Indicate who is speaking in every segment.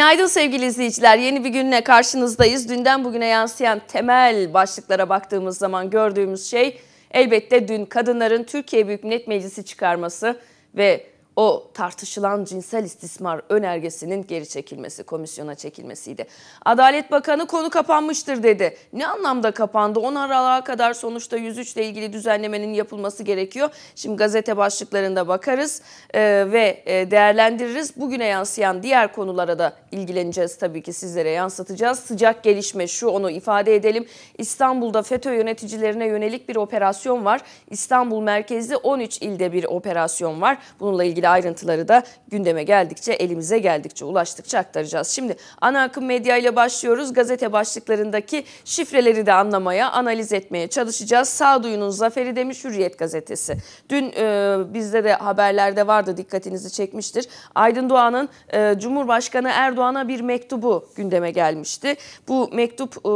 Speaker 1: Günaydın sevgili izleyiciler. Yeni bir günle karşınızdayız. Dünden bugüne yansıyan temel başlıklara baktığımız zaman gördüğümüz şey elbette dün kadınların Türkiye Büyük Millet Meclisi çıkarması ve o tartışılan cinsel istismar önergesinin geri çekilmesi, komisyona çekilmesiydi. Adalet Bakanı konu kapanmıştır dedi. Ne anlamda kapandı? 10 Aralık'a kadar sonuçta 103 ile ilgili düzenlemenin yapılması gerekiyor. Şimdi gazete başlıklarında bakarız e, ve e, değerlendiririz. Bugüne yansıyan diğer konulara da ilgileneceğiz tabii ki sizlere yansıtacağız. Sıcak gelişme şu onu ifade edelim. İstanbul'da FETÖ yöneticilerine yönelik bir operasyon var. İstanbul merkezli 13 ilde bir operasyon var. Bununla ilgili ilgili ayrıntıları da gündeme geldikçe, elimize geldikçe, ulaştıkça aktaracağız. Şimdi ana akım medya ile başlıyoruz. Gazete başlıklarındaki şifreleri de anlamaya, analiz etmeye çalışacağız. Sağduyunun zaferi demiş Hürriyet gazetesi. Dün e, bizde de haberlerde vardı dikkatinizi çekmiştir. Aydın Doğan'ın e, Cumhurbaşkanı Erdoğan'a bir mektubu gündeme gelmişti. Bu mektup e,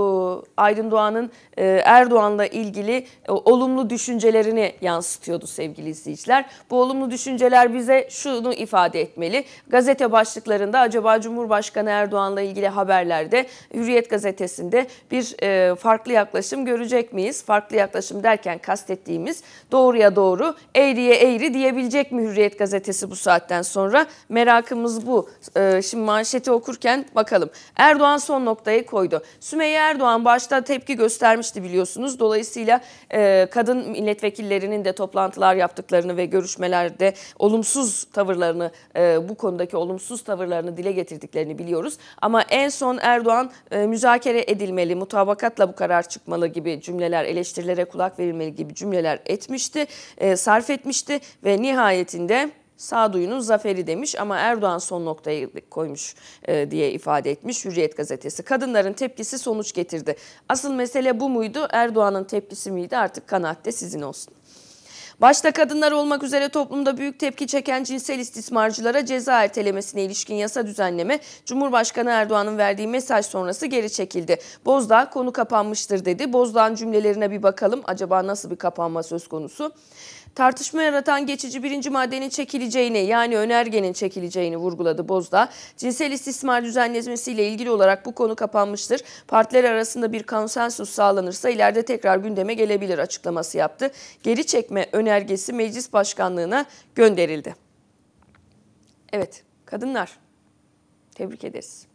Speaker 1: Aydın Doğan'ın e, Erdoğan'la ilgili e, olumlu düşüncelerini yansıtıyordu sevgili izleyiciler. Bu olumlu düşünceler bize bize şunu ifade etmeli. Gazete başlıklarında acaba Cumhurbaşkanı Erdoğan'la ilgili haberlerde Hürriyet gazetesinde bir e, farklı yaklaşım görecek miyiz? Farklı yaklaşım derken kastettiğimiz doğruya doğru eğriye eğri diyebilecek mi Hürriyet gazetesi bu saatten sonra? Merakımız bu. E, şimdi manşeti okurken bakalım. Erdoğan son noktayı koydu. Sümeyye Erdoğan başta tepki göstermişti biliyorsunuz. Dolayısıyla e, kadın milletvekillerinin de toplantılar yaptıklarını ve görüşmelerde olumsuz olumsuz tavırlarını e, bu konudaki olumsuz tavırlarını dile getirdiklerini biliyoruz. Ama en son Erdoğan e, müzakere edilmeli, mutabakatla bu karar çıkmalı gibi cümleler, eleştirilere kulak verilmeli gibi cümleler etmişti, e, sarf etmişti ve nihayetinde sağduyunun zaferi demiş ama Erdoğan son noktayı koymuş e, diye ifade etmiş Hürriyet gazetesi. Kadınların tepkisi sonuç getirdi. Asıl mesele bu muydu? Erdoğan'ın tepkisi miydi? Artık kanaatte sizin olsun. Başta kadınlar olmak üzere toplumda büyük tepki çeken cinsel istismarcılara ceza ertelemesine ilişkin yasa düzenleme Cumhurbaşkanı Erdoğan'ın verdiği mesaj sonrası geri çekildi. Bozdağ konu kapanmıştır dedi. Bozdağ'ın cümlelerine bir bakalım acaba nasıl bir kapanma söz konusu? tartışma yaratan geçici birinci maddenin çekileceğini yani önergenin çekileceğini vurguladı Bozda. Cinsel istismar düzenlemesiyle ilgili olarak bu konu kapanmıştır. Partiler arasında bir konsensus sağlanırsa ileride tekrar gündeme gelebilir açıklaması yaptı. Geri çekme önergesi meclis başkanlığına gönderildi. Evet kadınlar tebrik ederiz.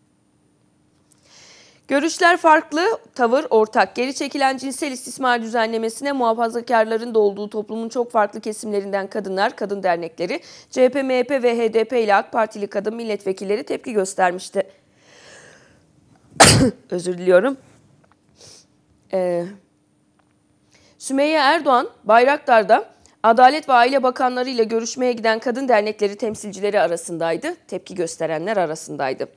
Speaker 1: Görüşler farklı, tavır ortak. Geri çekilen cinsel istismar düzenlemesine muhafazakarların da olduğu toplumun çok farklı kesimlerinden kadınlar, kadın dernekleri, CHP, MHP ve HDP ile AK Partili kadın milletvekilleri tepki göstermişti. Özür diliyorum. Ee, Sümeyye Erdoğan, Bayraktar'da Adalet ve Aile Bakanları ile görüşmeye giden kadın dernekleri temsilcileri arasındaydı, tepki gösterenler arasındaydı.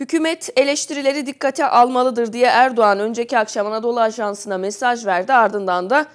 Speaker 1: Hükümet eleştirileri dikkate almalıdır diye Erdoğan önceki akşam Anadolu Ajansı'na mesaj verdi. Ardından da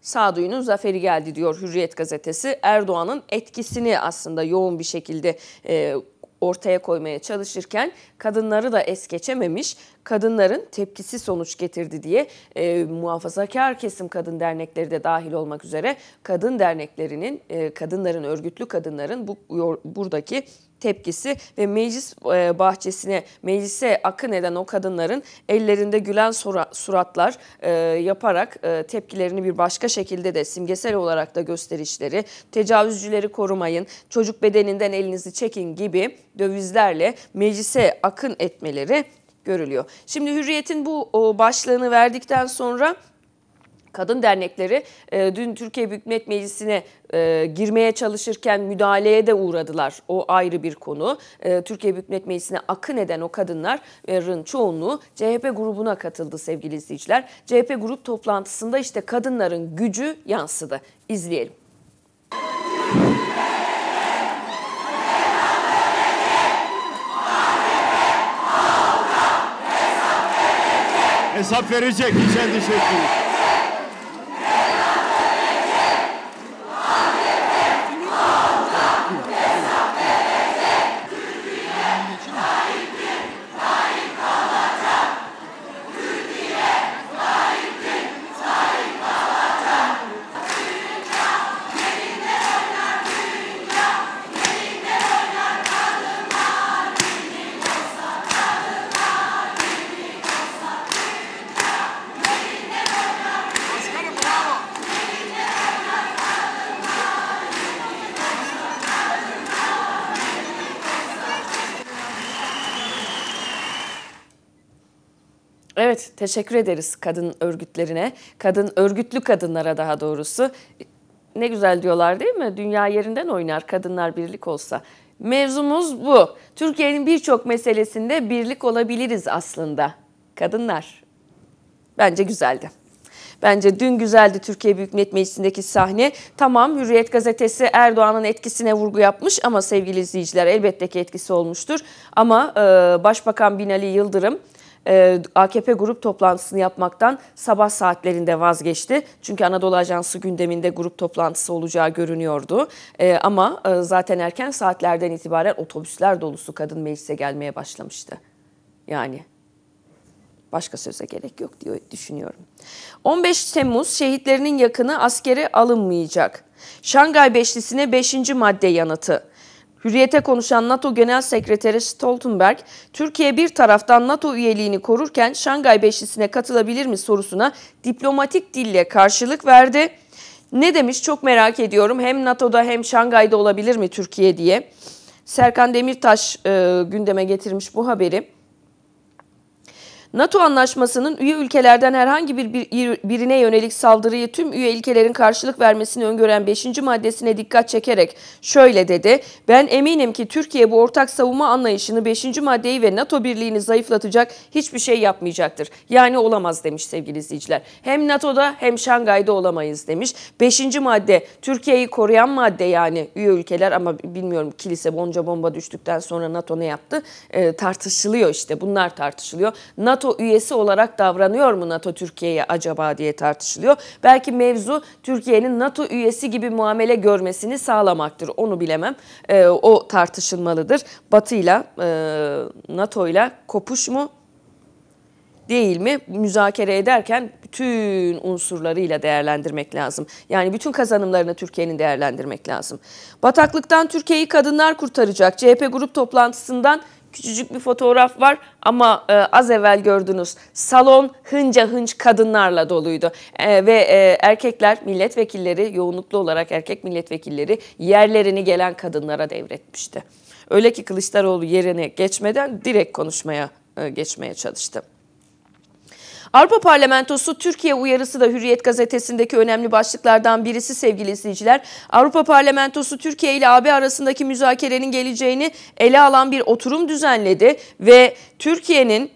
Speaker 1: sağduyunun zaferi geldi diyor Hürriyet gazetesi. Erdoğan'ın etkisini aslında yoğun bir şekilde e, ortaya koymaya çalışırken kadınları da es geçememiş, kadınların tepkisi sonuç getirdi diye e, muhafazakar kesim kadın dernekleri de dahil olmak üzere kadın derneklerinin, e, kadınların örgütlü kadınların bu buradaki tepkisi ve meclis e, bahçesine, meclise akın eden o kadınların ellerinde gülen suratlar e, yaparak e, tepkilerini bir başka şekilde de simgesel olarak da gösterişleri, tecavüzcüleri korumayın, çocuk bedeninden elinizi çekin gibi dövizlerle meclise akın etmeleri görülüyor. Şimdi Hürriyet'in bu başlığını verdikten sonra Kadın dernekleri e, dün Türkiye Büyük Millet Meclisi'ne e, girmeye çalışırken müdahaleye de uğradılar. O ayrı bir konu. E, Türkiye Büyük Millet Meclisi'ne akın eden o kadınların çoğunluğu CHP grubuna katıldı sevgili izleyiciler. CHP grup toplantısında işte kadınların gücü yansıdı. İzleyelim.
Speaker 2: Hesap verecek, hiç endişe
Speaker 1: Teşekkür ederiz kadın örgütlerine, kadın örgütlü kadınlara daha doğrusu. Ne güzel diyorlar değil mi? Dünya yerinden oynar kadınlar birlik olsa. Mevzumuz bu. Türkiye'nin birçok meselesinde birlik olabiliriz aslında. Kadınlar. Bence güzeldi. Bence dün güzeldi Türkiye Büyük Millet Meclisi'ndeki sahne. Tamam Hürriyet gazetesi Erdoğan'ın etkisine vurgu yapmış ama sevgili izleyiciler elbette ki etkisi olmuştur. Ama e, Başbakan Binali Yıldırım ee, AKP grup toplantısını yapmaktan sabah saatlerinde vazgeçti. Çünkü Anadolu Ajansı gündeminde grup toplantısı olacağı görünüyordu. Ee, ama e, zaten erken saatlerden itibaren otobüsler dolusu kadın meclise gelmeye başlamıştı. Yani Başka söze gerek yok diye düşünüyorum. 15 Temmuz şehitlerinin yakını askere alınmayacak. Şangay Beşlisi'ne 5. madde yanıtı. Hürriyete konuşan NATO Genel Sekreteri Stoltenberg, Türkiye bir taraftan NATO üyeliğini korurken Şangay Beşlisi'ne katılabilir mi sorusuna diplomatik dille karşılık verdi. Ne demiş çok merak ediyorum hem NATO'da hem Şangay'da olabilir mi Türkiye diye. Serkan Demirtaş e, gündeme getirmiş bu haberi. NATO anlaşmasının üye ülkelerden herhangi bir birine yönelik saldırıyı tüm üye ülkelerin karşılık vermesini öngören 5. maddesine dikkat çekerek şöyle dedi. Ben eminim ki Türkiye bu ortak savunma anlayışını 5. maddeyi ve NATO birliğini zayıflatacak hiçbir şey yapmayacaktır. Yani olamaz demiş sevgili izleyiciler. Hem NATO'da hem Şangay'da olamayız demiş. 5. madde Türkiye'yi koruyan madde yani üye ülkeler ama bilmiyorum kilise bonca bomba düştükten sonra NATO ne yaptı? E, tartışılıyor işte bunlar tartışılıyor. NATO NATO üyesi olarak davranıyor mu NATO Türkiye'ye acaba diye tartışılıyor. Belki mevzu Türkiye'nin NATO üyesi gibi muamele görmesini sağlamaktır. Onu bilemem. E, o tartışılmalıdır. Batı'yla e, NATO'yla kopuş mu değil mi müzakere ederken bütün unsurlarıyla değerlendirmek lazım. Yani bütün kazanımlarını Türkiye'nin değerlendirmek lazım. Bataklıktan Türkiye'yi kadınlar kurtaracak. CHP grup toplantısından Küçücük bir fotoğraf var ama e, az evvel gördünüz salon hınca hınç kadınlarla doluydu. E, ve e, erkekler milletvekilleri yoğunluklu olarak erkek milletvekilleri yerlerini gelen kadınlara devretmişti. Öyle ki Kılıçdaroğlu yerine geçmeden direkt konuşmaya e, geçmeye çalıştı. Avrupa Parlamentosu Türkiye uyarısı da Hürriyet gazetesindeki önemli başlıklardan birisi sevgili izleyiciler. Avrupa Parlamentosu Türkiye ile AB arasındaki müzakerenin geleceğini ele alan bir oturum düzenledi ve Türkiye'nin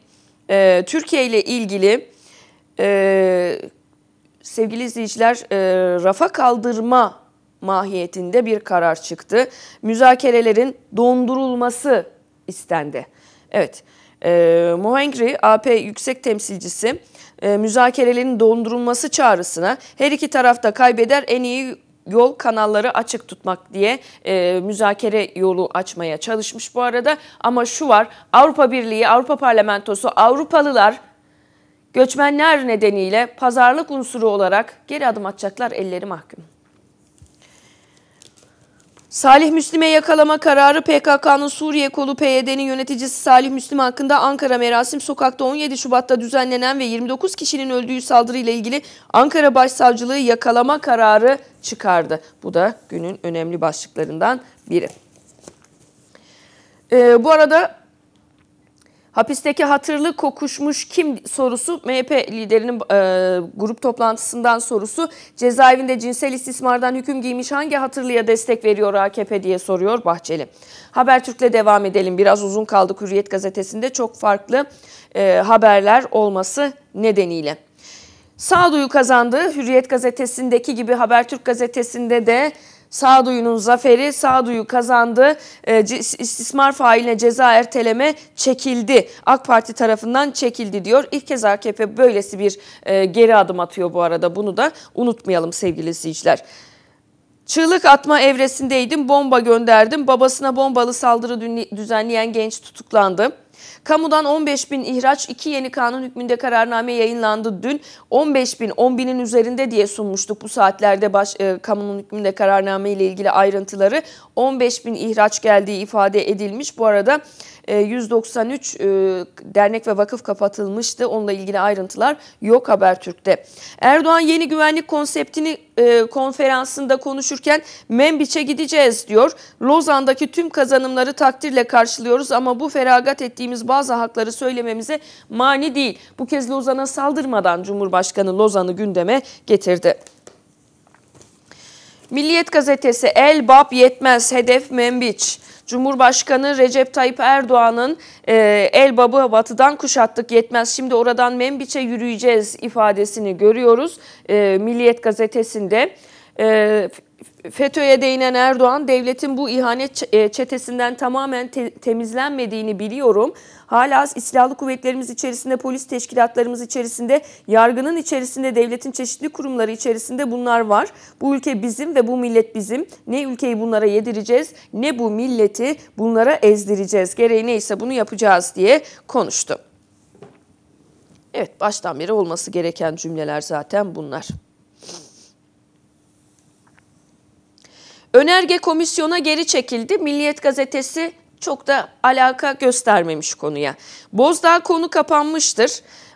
Speaker 1: e, Türkiye ile ilgili e, sevgili izleyiciler e, rafa kaldırma mahiyetinde bir karar çıktı. Müzakerelerin dondurulması istendi. Evet, e, Mohengri AP yüksek temsilcisi e, müzakerelerin dondurulması çağrısına her iki tarafta kaybeder en iyi yol kanalları açık tutmak diye e, müzakere yolu açmaya çalışmış bu arada. Ama şu var Avrupa Birliği, Avrupa Parlamentosu, Avrupalılar göçmenler nedeniyle pazarlık unsuru olarak geri adım atacaklar elleri mahkum. Salih Müslim'e yakalama kararı PKK'nın Suriye kolu PYD'nin yöneticisi Salih Müslim hakkında Ankara Merasim Sokak'ta 17 Şubat'ta düzenlenen ve 29 kişinin öldüğü saldırıyla ilgili Ankara Başsavcılığı yakalama kararı çıkardı. Bu da günün önemli başlıklarından biri. Ee, bu arada Hapisteki hatırlı kokuşmuş kim sorusu MHP liderinin e, grup toplantısından sorusu. Cezaevinde cinsel istismardan hüküm giymiş hangi hatırlıya destek veriyor AKP diye soruyor Bahçeli. Habertürk'le devam edelim. Biraz uzun kaldık Hürriyet gazetesinde çok farklı e, haberler olması nedeniyle. Sağduyu kazandı. Hürriyet gazetesindeki gibi Habertürk gazetesinde de Sağduyunun zaferi, sağduyu kazandı. Ee, istismar failine ceza erteleme çekildi. AK Parti tarafından çekildi diyor. İlk kez AKP böylesi bir e, geri adım atıyor bu arada. Bunu da unutmayalım sevgili izleyiciler. Çığlık atma evresindeydim, bomba gönderdim. Babasına bombalı saldırı düzenleyen genç tutuklandı. Kamudan 15 bin ihraç iki yeni kanun hükmünde kararname yayınlandı dün. 15 bin 10 binin üzerinde diye sunmuştuk bu saatlerde baş, e, kamunun hükmünde kararname ile ilgili ayrıntıları. 15 bin ihraç geldiği ifade edilmiş. Bu arada 193 ee, e, dernek ve vakıf kapatılmıştı. Onunla ilgili ayrıntılar yok Habertürk'te. Erdoğan yeni güvenlik konseptini e, konferansında konuşurken Membiç'e gideceğiz diyor. Lozan'daki tüm kazanımları takdirle karşılıyoruz ama bu feragat ettiğimiz bazı hakları söylememize mani değil. Bu kez Lozan'a saldırmadan Cumhurbaşkanı Lozan'ı gündeme getirdi. Milliyet gazetesi El Bab yetmez hedef Membiç. Cumhurbaşkanı Recep Tayyip Erdoğan'ın e, Elbab'ı batıdan kuşattık yetmez şimdi oradan Membiç'e yürüyeceğiz ifadesini görüyoruz e, Milliyet gazetesinde. E, FETÖ'ye değinen Erdoğan devletin bu ihanet e, çetesinden tamamen te temizlenmediğini biliyorum Hala silahlı kuvvetlerimiz içerisinde, polis teşkilatlarımız içerisinde, yargının içerisinde, devletin çeşitli kurumları içerisinde bunlar var. Bu ülke bizim ve bu millet bizim. Ne ülkeyi bunlara yedireceğiz ne bu milleti bunlara ezdireceğiz. Gereği neyse bunu yapacağız diye konuştu. Evet baştan beri olması gereken cümleler zaten bunlar. Önerge komisyona geri çekildi. Milliyet gazetesi çok da alaka göstermemiş konuya. Bozdağ konu kapanmıştır.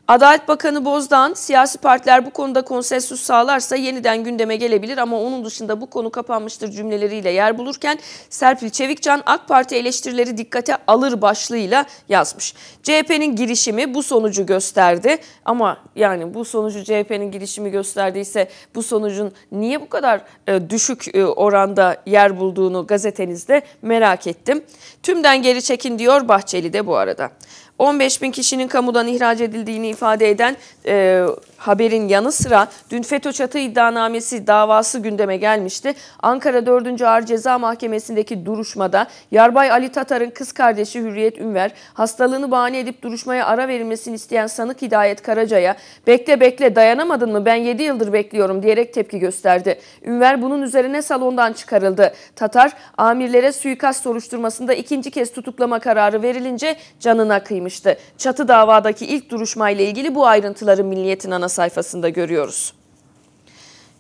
Speaker 1: Adalet Bakanı Bozdan siyasi partiler bu konuda konsensus sağlarsa yeniden gündeme gelebilir ama onun dışında bu konu kapanmıştır cümleleriyle yer bulurken Serpil Çevikcan AK Parti eleştirileri dikkate alır başlığıyla yazmış. CHP'nin girişimi bu sonucu gösterdi ama yani bu sonucu CHP'nin girişimi gösterdiyse bu sonucun niye bu kadar e, düşük e, oranda yer bulduğunu gazetenizde merak ettim. Tümden geri çekin diyor Bahçeli de bu arada. 15 bin kişinin kamudan ihraç edildiğini ifade eden e, haberin yanı sıra dün FETÖ çatı iddianamesi davası gündeme gelmişti. Ankara 4. Ağır Ceza Mahkemesi'ndeki duruşmada Yarbay Ali Tatar'ın kız kardeşi Hürriyet Ünver hastalığını bahane edip duruşmaya ara verilmesini isteyen sanık Hidayet Karaca'ya bekle bekle dayanamadın mı ben 7 yıldır bekliyorum diyerek tepki gösterdi. Ünver bunun üzerine salondan çıkarıldı. Tatar amirlere suikast soruşturmasında ikinci kez tutuklama kararı verilince canına kıymıştı. Çatı davadaki ilk duruşmayla ilgili bu ayrıntıları milliyetin anasını ana sayfasında görüyoruz.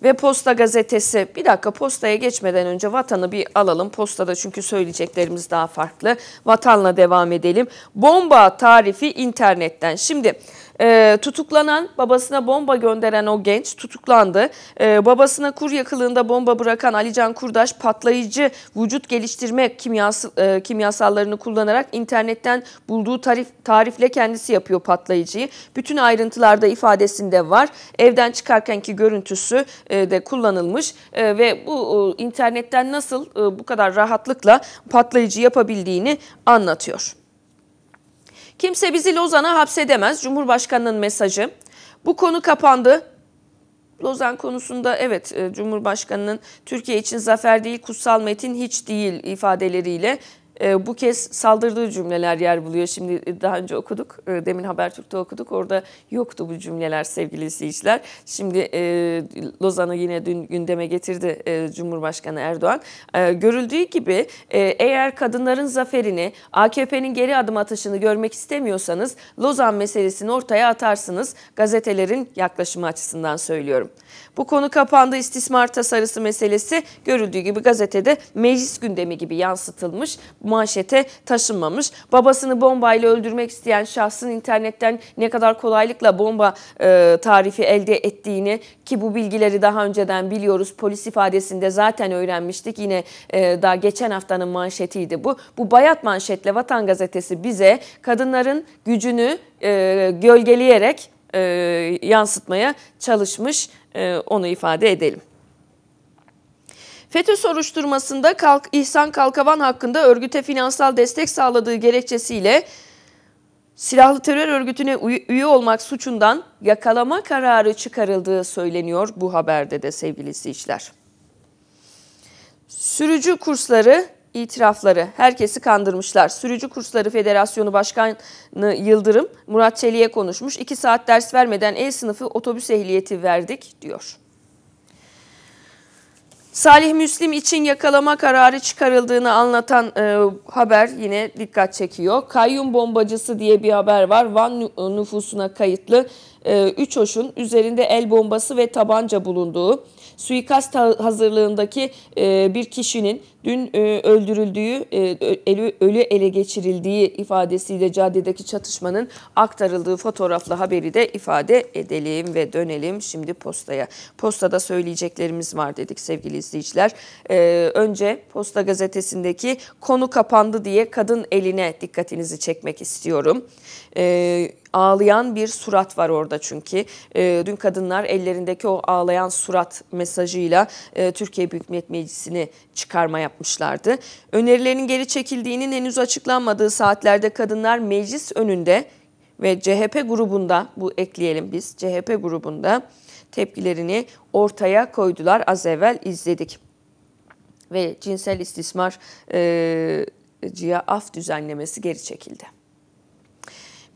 Speaker 1: Ve Posta gazetesi bir dakika postaya geçmeden önce vatanı bir alalım. Postada çünkü söyleyeceklerimiz daha farklı. Vatanla devam edelim. Bomba tarifi internetten. Şimdi e, tutuklanan babasına bomba gönderen o genç tutuklandı. E, babasına kur kılığında bomba bırakan Alican Kurdaş patlayıcı vücut geliştirme kimyası, e, kimyasallarını kullanarak internetten bulduğu tarif, tarifle kendisi yapıyor patlayıcıyı. Bütün ayrıntılarda ifadesinde var. Evden çıkarkenki görüntüsü e, de kullanılmış e, ve bu e, internetten nasıl e, bu kadar rahatlıkla patlayıcı yapabildiğini anlatıyor. Kimse bizi Lozan'a hapsedemez. Cumhurbaşkanının mesajı. Bu konu kapandı. Lozan konusunda evet e, Cumhurbaşkanının Türkiye için zafer değil kutsal metin hiç değil ifadeleriyle ee, bu kez saldırdığı cümleler yer buluyor. Şimdi e, daha önce okuduk, e, demin Habertürk'te okuduk. Orada yoktu bu cümleler sevgili izleyiciler. Şimdi e, Lozan'ı yine dün gündeme getirdi Cumhurbaşkanı Erdoğan. görüldüğü gibi eğer kadınların zaferini, AKP'nin geri adım atışını görmek istemiyorsanız Lozan meselesini ortaya atarsınız. Gazetelerin yaklaşımı açısından söylüyorum. Bu konu kapandı istismar tasarısı meselesi görüldüğü gibi gazetede meclis gündemi gibi yansıtılmış manşete taşınmamış. Babasını bombayla öldürmek isteyen şahsın internetten ne kadar kolaylıkla bomba e, tarifi elde ettiğini ki bu bilgileri daha önceden biliyoruz. Polis ifadesinde zaten öğrenmiştik. Yine e, daha geçen haftanın manşetiydi bu. Bu bayat manşetle Vatan Gazetesi bize kadınların gücünü e, gölgeleyerek e, yansıtmaya çalışmış. E, onu ifade edelim. FETÖ soruşturmasında Kalk, İhsan Kalkavan hakkında örgüte finansal destek sağladığı gerekçesiyle silahlı terör örgütüne üye olmak suçundan yakalama kararı çıkarıldığı söyleniyor bu haberde de sevgili izleyiciler. Sürücü kursları itirafları. Herkesi kandırmışlar. Sürücü Kursları Federasyonu Başkanı Yıldırım, Murat Çelik'e konuşmuş. 2 saat ders vermeden E sınıfı otobüs ehliyeti verdik diyor. Salih Müslim için yakalama kararı çıkarıldığını anlatan e, haber yine dikkat çekiyor. Kayyum bombacısı diye bir haber var. Van nüfusuna kayıtlı e, üç hoşun üzerinde el bombası ve tabanca bulunduğu suikast hazırlığındaki e, bir kişinin dün e, öldürüldüğü, e, ölü, ele geçirildiği ifadesiyle caddedeki çatışmanın aktarıldığı fotoğrafla haberi de ifade edelim ve dönelim şimdi postaya. Postada söyleyeceklerimiz var dedik sevgili izleyiciler. önce Posta Gazetesi'ndeki konu kapandı diye kadın eline dikkatinizi çekmek istiyorum e, ağlayan bir surat var orada çünkü. E, dün kadınlar ellerindeki o ağlayan surat mesajıyla e, Türkiye Büyük Millet Meclisi'ni çıkarma yapmışlardı. Önerilerin geri çekildiğinin henüz açıklanmadığı saatlerde kadınlar meclis önünde ve CHP grubunda bu ekleyelim biz CHP grubunda tepkilerini ortaya koydular. Az evvel izledik. Ve cinsel istismar e, af düzenlemesi geri çekildi.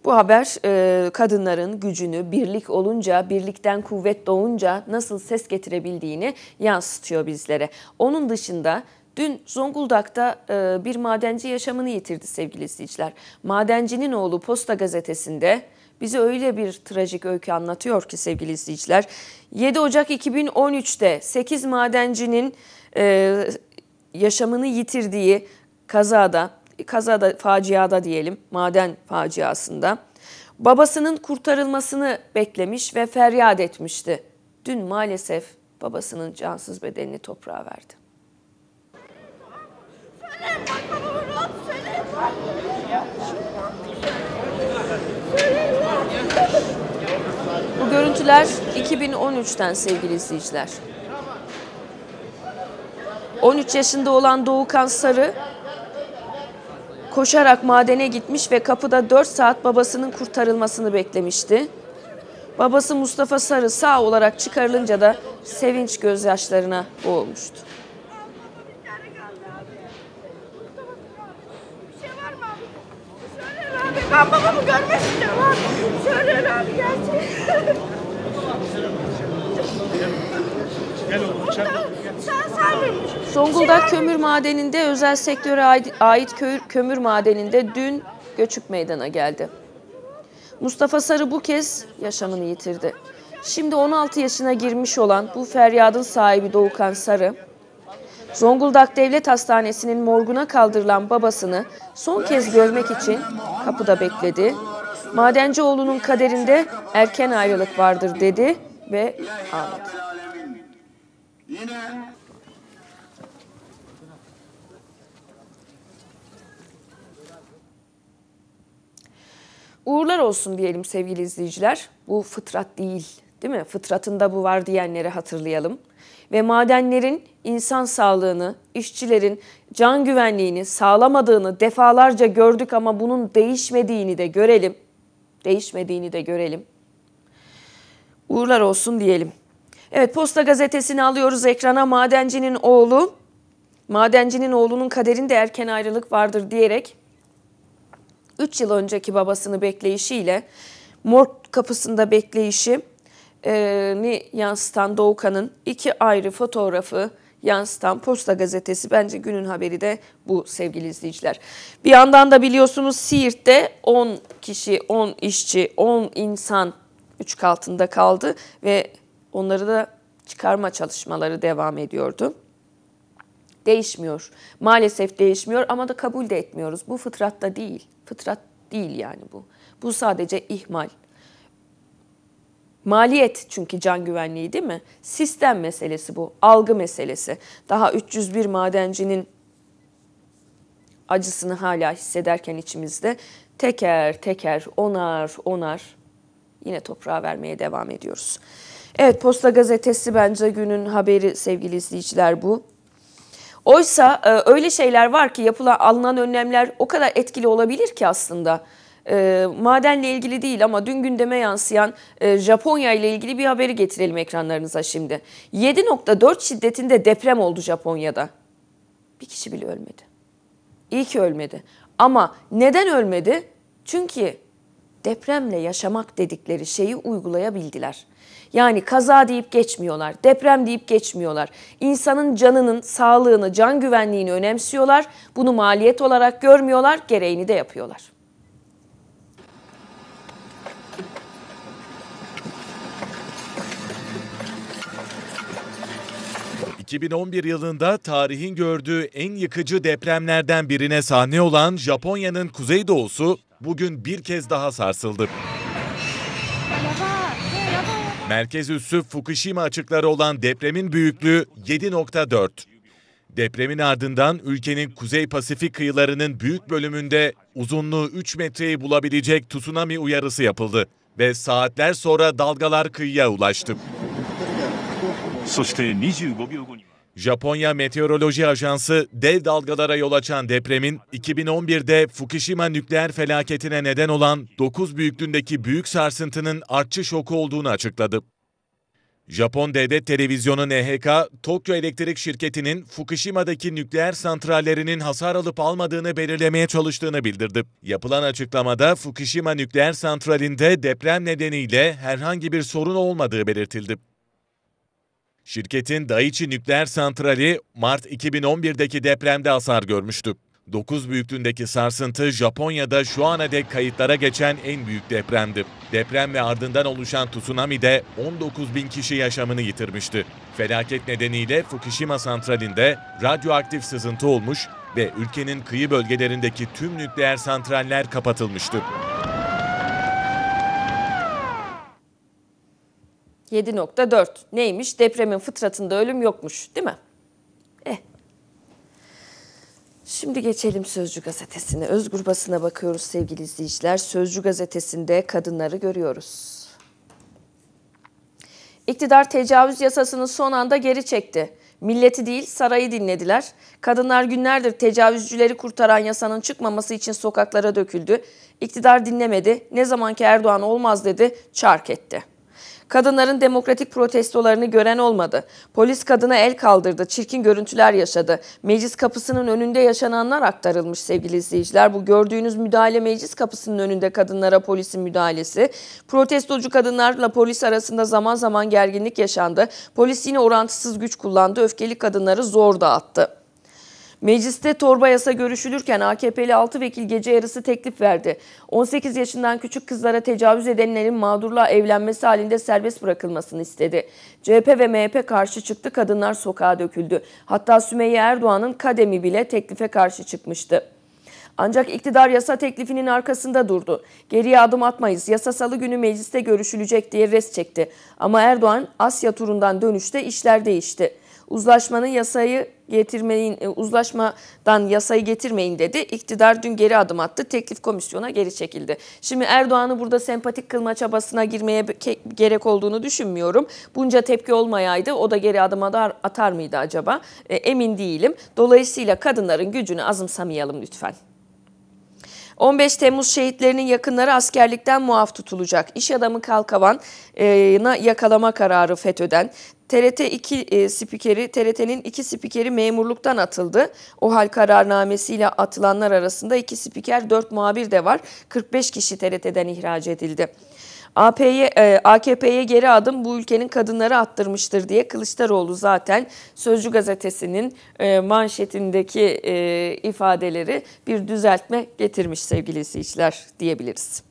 Speaker 1: Bu haber e, kadınların gücünü birlik olunca, birlikten kuvvet doğunca nasıl ses getirebildiğini yansıtıyor bizlere. Onun dışında Dün Zonguldak'ta e, bir madenci yaşamını yitirdi sevgili izleyiciler. Madencinin oğlu Posta gazetesinde bize öyle bir trajik öykü anlatıyor ki sevgili izleyiciler. 7 Ocak 2013'te 8 madencinin e, yaşamını yitirdiği kazada kazada, faciada diyelim, maden faciasında babasının kurtarılmasını beklemiş ve feryat etmişti. Dün maalesef babasının cansız bedenini toprağa verdi. Bu görüntüler 2013'ten sevgili izleyiciler. 13 yaşında olan Doğukan Sarı koşarak madene gitmiş ve kapıda 4 saat babasının kurtarılmasını beklemişti. Babası Mustafa Sarı sağ olarak çıkarılınca da sevinç gözyaşlarına boğulmuştu.
Speaker 3: Ben babamı görmek istiyorum
Speaker 1: Söyle
Speaker 2: abi gerçeği.
Speaker 1: Gel oğlum çabuk. Zonguldak kömür madeninde özel sektöre ait kömür madeninde dün göçük meydana geldi. Mustafa Sarı bu kez yaşamını yitirdi. Şimdi 16 yaşına girmiş olan bu feryadın sahibi Doğukan Sarı, Zonguldak Devlet Hastanesi'nin morguna kaldırılan babasını son kez görmek için kapıda bekledi. Madenci oğlunun kaderinde erken ayrılık vardır dedi ve ağladı. Yine Uğurlar olsun diyelim sevgili izleyiciler. Bu fıtrat değil, değil mi? Fıtratında bu var diyenleri hatırlayalım. Ve madenlerin insan sağlığını, işçilerin can güvenliğini sağlamadığını defalarca gördük ama bunun değişmediğini de görelim. Değişmediğini de görelim. Uğurlar olsun diyelim. Evet Posta Gazetesi'ni alıyoruz ekrana. Madencinin oğlu, madencinin oğlunun kaderinde erken ayrılık vardır diyerek 3 yıl önceki babasını bekleyişiyle morg kapısında bekleyişi ni yansıtan Doğukan'ın iki ayrı fotoğrafı yansıtan Posta Gazetesi bence günün haberi de bu sevgili izleyiciler. Bir yandan da biliyorsunuz Siirt'te 10 kişi, 10 işçi, 10 insan üç altında kaldı ve onları da çıkarma çalışmaları devam ediyordu. Değişmiyor. Maalesef değişmiyor ama da kabul de etmiyoruz. Bu fıtratta değil. Fıtrat değil yani bu. Bu sadece ihmal. Maliyet çünkü can güvenliği değil mi? Sistem meselesi bu, algı meselesi. Daha 301 madencinin acısını hala hissederken içimizde teker teker onar onar yine toprağa vermeye devam ediyoruz. Evet Posta Gazetesi bence günün haberi sevgili izleyiciler bu. Oysa e, öyle şeyler var ki yapılan alınan önlemler o kadar etkili olabilir ki aslında. E, madenle ilgili değil ama dün gündeme yansıyan e, Japonya ile ilgili bir haberi getirelim ekranlarınıza şimdi. 7.4 şiddetinde deprem oldu Japonya'da. Bir kişi bile ölmedi. İyi ki ölmedi. Ama neden ölmedi? Çünkü depremle yaşamak dedikleri şeyi uygulayabildiler. Yani kaza deyip geçmiyorlar, deprem deyip geçmiyorlar. İnsanın canının, sağlığını, can güvenliğini önemsiyorlar. Bunu maliyet olarak görmüyorlar, gereğini de yapıyorlar.
Speaker 3: ...2011 yılında tarihin gördüğü en yıkıcı depremlerden birine sahne olan Japonya'nın kuzeydoğusu bugün bir kez daha sarsıldı. Merkez üssü Fukushima açıkları olan depremin büyüklüğü 7.4. Depremin ardından ülkenin Kuzey Pasifik kıyılarının büyük bölümünde uzunluğu 3 metreyi bulabilecek tsunami uyarısı yapıldı ve saatler sonra dalgalar kıyıya ulaştı. 25秒後に Japonya Meteoroloji Ajansı dev dalgalara yol açan depremin 2011'de Fukushima nükleer felaketine neden olan 9 büyüklüğündeki büyük sarsıntının artçı şoku olduğunu açıkladı. Japon Devlet Televizyonu NHK, Tokyo Elektrik Şirketi'nin Fukushima'daki nükleer santrallerinin hasar alıp almadığını belirlemeye çalıştığını bildirdi. Yapılan açıklamada Fukushima nükleer santralinde deprem nedeniyle herhangi bir sorun olmadığı belirtildi. Şirketin Daiichi nükleer santrali Mart 2011'deki depremde hasar görmüştü. 9 büyüklüğündeki sarsıntı Japonya'da şu ana dek kayıtlara geçen en büyük depremdi. Deprem ve ardından oluşan tsunami tsunami'de 19 bin kişi yaşamını yitirmişti. Felaket nedeniyle Fukushima santralinde radyoaktif sızıntı olmuş ve ülkenin kıyı bölgelerindeki tüm nükleer santraller kapatılmıştı.
Speaker 1: 7.4 neymiş? Depremin fıtratında ölüm yokmuş değil mi? Eh. Şimdi geçelim Sözcü Gazetesi'ne. Özgür basına bakıyoruz sevgili izleyiciler. Sözcü Gazetesi'nde kadınları görüyoruz. İktidar tecavüz yasasını son anda geri çekti. Milleti değil sarayı dinlediler. Kadınlar günlerdir tecavüzcüleri kurtaran yasanın çıkmaması için sokaklara döküldü. İktidar dinlemedi. Ne zamanki Erdoğan olmaz dedi, çark etti. Kadınların demokratik protestolarını gören olmadı. Polis kadına el kaldırdı, çirkin görüntüler yaşadı. Meclis kapısının önünde yaşananlar aktarılmış sevgili izleyiciler. Bu gördüğünüz müdahale meclis kapısının önünde kadınlara polisin müdahalesi. Protestocu kadınlarla polis arasında zaman zaman gerginlik yaşandı. Polis yine orantısız güç kullandı, öfkeli kadınları zor dağıttı. Mecliste torba yasa görüşülürken AKP'li 6 vekil gece yarısı teklif verdi. 18 yaşından küçük kızlara tecavüz edenlerin mağdurla evlenmesi halinde serbest bırakılmasını istedi. CHP ve MHP karşı çıktı, kadınlar sokağa döküldü. Hatta Sümeyye Erdoğan'ın kademi bile teklife karşı çıkmıştı. Ancak iktidar yasa teklifinin arkasında durdu. Geriye adım atmayız, yasa salı günü mecliste görüşülecek diye res çekti. Ama Erdoğan Asya turundan dönüşte işler değişti uzlaşmanın yasayı getirmeyin, e, uzlaşmadan yasayı getirmeyin dedi. İktidar dün geri adım attı. Teklif komisyona geri çekildi. Şimdi Erdoğan'ı burada sempatik kılma çabasına girmeye gerek olduğunu düşünmüyorum. Bunca tepki olmayaydı o da geri adım atar mıydı acaba? E, emin değilim. Dolayısıyla kadınların gücünü azımsamayalım lütfen. 15 Temmuz şehitlerinin yakınları askerlikten muaf tutulacak. İş adamı Kalkavan'a yakalama kararı FETÖ'den. TRT 2 e, spikeri, TRT'nin iki spikeri memurluktan atıldı. O hal kararnamesiyle atılanlar arasında iki spiker, dört muhabir de var. 45 kişi TRT'den ihraç edildi. AP'ye, e, AKP'ye geri adım bu ülkenin kadınları attırmıştır diye Kılıçdaroğlu zaten Sözcü gazetesinin e, manşetindeki e, ifadeleri bir düzeltme getirmiş sevgili izleyiciler diyebiliriz.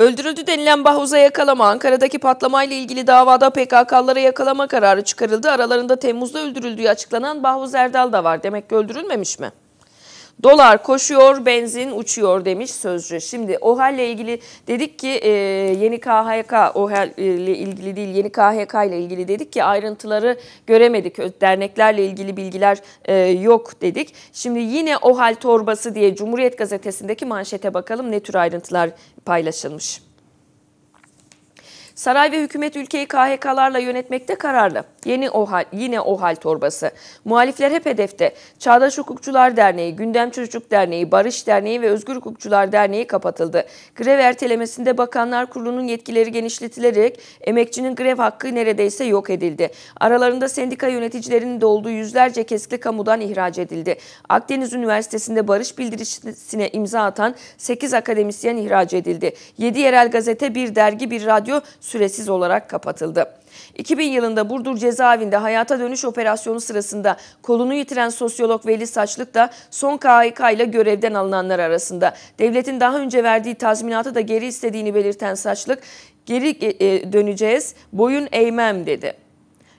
Speaker 1: Öldürüldü denilen Bahuz'a yakalama, Ankara'daki patlamayla ilgili davada PKK'lara yakalama kararı çıkarıldı. Aralarında Temmuz'da öldürüldüğü açıklanan Bahuz Erdal da var. Demek ki öldürülmemiş mi? Dolar koşuyor, benzin uçuyor demiş sözcü. Şimdi OHAL ile ilgili dedik ki e, yeni KHK, OHAL ile ilgili değil yeni KHK ile ilgili dedik ki ayrıntıları göremedik. Derneklerle ilgili bilgiler e, yok dedik. Şimdi yine OHAL torbası diye Cumhuriyet Gazetesi'ndeki manşete bakalım ne tür ayrıntılar paylaşılmış. Saray ve hükümet ülkeyi KHK'larla yönetmekte kararlı. Yeni OHAL, yine OHAL torbası. Muhalifler hep hedefte. Çağdaş Hukukçular Derneği, Gündem Çocuk Derneği, Barış Derneği ve Özgür Hukukçular Derneği kapatıldı. Grev ertelemesinde Bakanlar Kurulu'nun yetkileri genişletilerek emekçinin grev hakkı neredeyse yok edildi. Aralarında sendika yöneticilerinin de olduğu yüzlerce keskli kamudan ihraç edildi. Akdeniz Üniversitesi'nde barış bildirisine imza atan 8 akademisyen ihraç edildi. 7 yerel gazete, bir dergi, bir radyo süresiz olarak kapatıldı. 2000 yılında Burdur cezaevinde hayata dönüş operasyonu sırasında kolunu yitiren sosyolog Veli Saçlık da son KHK ile görevden alınanlar arasında. Devletin daha önce verdiği tazminatı da geri istediğini belirten Saçlık, geri e, e, döneceğiz, boyun eğmem dedi.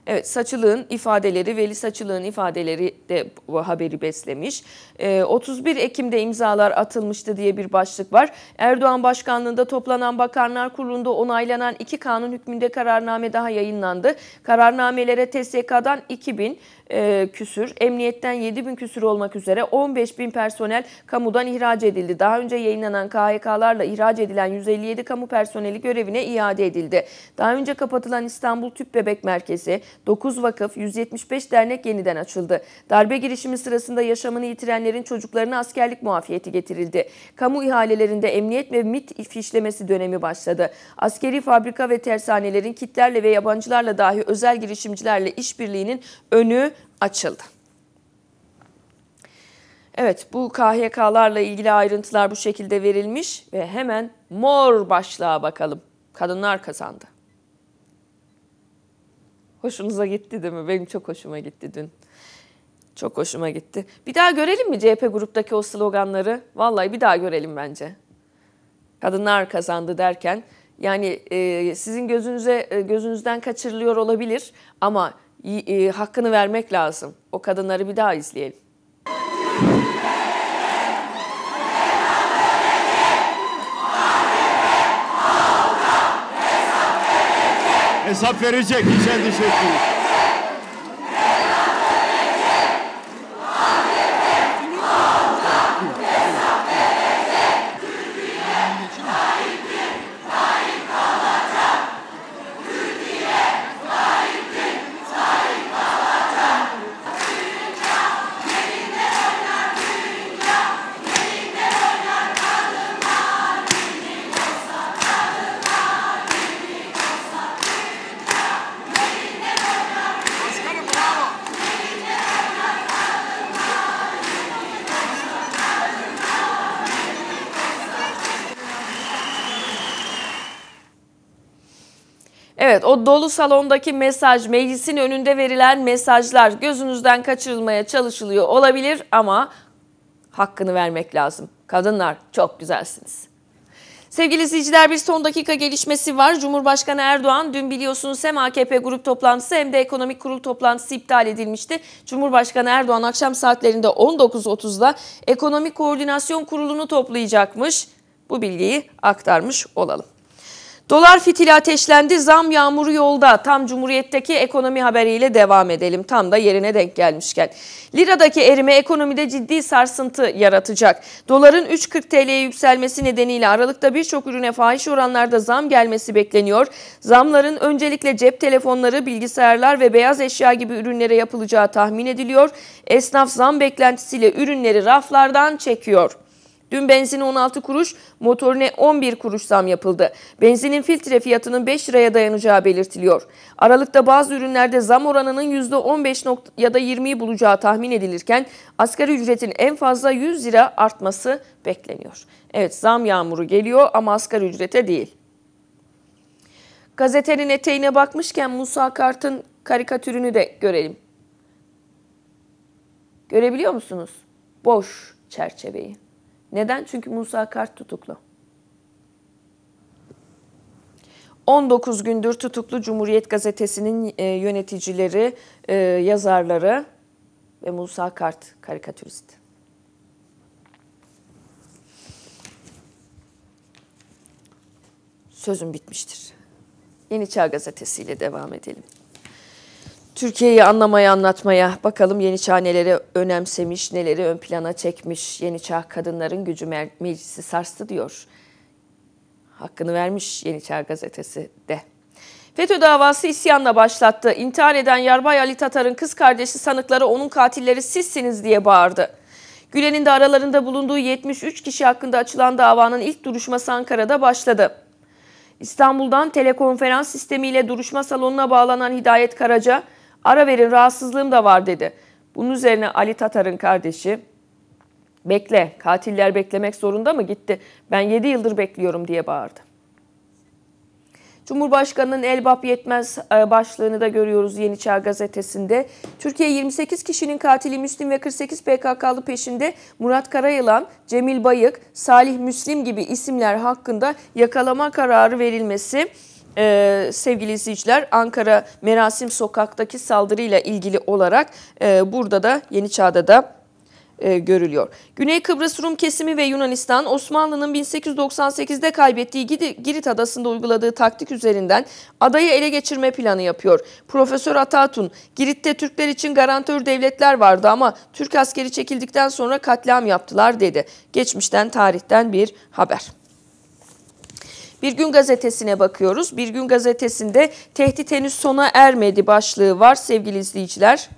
Speaker 1: Evet Saçılığın ifadeleri, Veli Saçılığın ifadeleri de bu haberi beslemiş. E, ee, 31 Ekim'de imzalar atılmıştı diye bir başlık var. Erdoğan Başkanlığı'nda toplanan Bakanlar Kurulu'nda onaylanan iki kanun hükmünde kararname daha yayınlandı. Kararnamelere TSK'dan 2000, e, küsür, emniyetten 7 bin küsür olmak üzere 15 bin personel kamudan ihraç edildi. Daha önce yayınlanan KHK'larla ihraç edilen 157 kamu personeli görevine iade edildi. Daha önce kapatılan İstanbul Tüp Bebek Merkezi, 9 vakıf, 175 dernek yeniden açıldı. Darbe girişimi sırasında yaşamını yitirenlerin çocuklarına askerlik muafiyeti getirildi. Kamu ihalelerinde emniyet ve MIT fişlemesi dönemi başladı. Askeri fabrika ve tersanelerin kitlerle ve yabancılarla dahi özel girişimcilerle işbirliğinin önü açıldı. Evet bu KHK'larla ilgili ayrıntılar bu şekilde verilmiş ve hemen mor başlığa bakalım. Kadınlar kazandı. Hoşunuza gitti değil mi? Benim çok hoşuma gitti dün. Çok hoşuma gitti. Bir daha görelim mi CHP gruptaki o sloganları? Vallahi bir daha görelim bence. Kadınlar kazandı derken yani e, sizin gözünüze e, gözünüzden kaçırılıyor olabilir ama e, hakkını vermek lazım. O kadınları bir daha izleyelim.
Speaker 2: Hesap verecek, hiç endişe etmeyin.
Speaker 1: dolu salondaki mesaj, meclisin önünde verilen mesajlar gözünüzden kaçırılmaya çalışılıyor olabilir ama hakkını vermek lazım. Kadınlar çok güzelsiniz. Sevgili izleyiciler bir son dakika gelişmesi var. Cumhurbaşkanı Erdoğan dün biliyorsunuz hem AKP grup toplantısı hem de ekonomik kurul toplantısı iptal edilmişti. Cumhurbaşkanı Erdoğan akşam saatlerinde 19.30'da ekonomik koordinasyon kurulunu toplayacakmış. Bu bilgiyi aktarmış olalım. Dolar fitili ateşlendi, zam yağmuru yolda. Tam Cumhuriyet'teki ekonomi haberiyle devam edelim. Tam da yerine denk gelmişken. Liradaki erime ekonomide ciddi sarsıntı yaratacak. Doların 3.40 TL'ye yükselmesi nedeniyle Aralık'ta birçok ürüne fahiş oranlarda zam gelmesi bekleniyor. Zamların öncelikle cep telefonları, bilgisayarlar ve beyaz eşya gibi ürünlere yapılacağı tahmin ediliyor. Esnaf zam beklentisiyle ürünleri raflardan çekiyor. Dün benzine 16 kuruş, motorine 11 kuruş zam yapıldı. Benzinin filtre fiyatının 5 liraya dayanacağı belirtiliyor. Aralıkta bazı ürünlerde zam oranının %15 ya da 20'yi bulacağı tahmin edilirken asgari ücretin en fazla 100 lira artması bekleniyor. Evet zam yağmuru geliyor ama asgari ücrete değil. Gazetenin eteğine bakmışken Musa Kart'ın karikatürünü de görelim. Görebiliyor musunuz? Boş çerçeveyi. Neden? Çünkü Musa Kart tutuklu. 19 gündür tutuklu Cumhuriyet Gazetesi'nin e, yöneticileri, e, yazarları ve Musa Kart karikatürist. Sözüm bitmiştir. Yeni Çağ Gazetesi ile devam edelim. Türkiye'yi anlamaya anlatmaya bakalım yeni çağ neleri önemsemiş, neleri ön plana çekmiş. Yeni çağ kadınların gücü meclisi sarstı diyor. Hakkını vermiş Yeni Çağ gazetesi de. FETÖ davası isyanla başlattı. İntihar eden Yarbay Ali Tatar'ın kız kardeşi sanıkları onun katilleri sizsiniz diye bağırdı. Gülen'in de aralarında bulunduğu 73 kişi hakkında açılan davanın ilk duruşması Ankara'da başladı. İstanbul'dan telekonferans sistemiyle duruşma salonuna bağlanan Hidayet Karaca, Ara verin rahatsızlığım da var dedi. Bunun üzerine Ali Tatar'ın kardeşi bekle katiller beklemek zorunda mı gitti ben 7 yıldır bekliyorum diye bağırdı. Cumhurbaşkanının elbap yetmez e, başlığını da görüyoruz Yeni Çağ gazetesinde. Türkiye 28 kişinin katili Müslim ve 48 PKK'lı peşinde Murat Karayılan, Cemil Bayık, Salih Müslim gibi isimler hakkında yakalama kararı verilmesi e, sevgili izleyiciler Ankara Merasim Sokak'taki saldırıyla ilgili olarak e, burada da Yeni Çağ'da da e, görülüyor. Güney Kıbrıs Rum kesimi ve Yunanistan Osmanlı'nın 1898'de kaybettiği Girit adasında uyguladığı taktik üzerinden adayı ele geçirme planı yapıyor. Profesör Atatun, Girit'te Türkler için garantör devletler vardı ama Türk askeri çekildikten sonra katliam yaptılar dedi. Geçmişten tarihten bir haber. Bir Gün Gazetesi'ne bakıyoruz. Bir Gün Gazetesi'nde tehdit henüz sona ermedi başlığı var sevgili izleyiciler.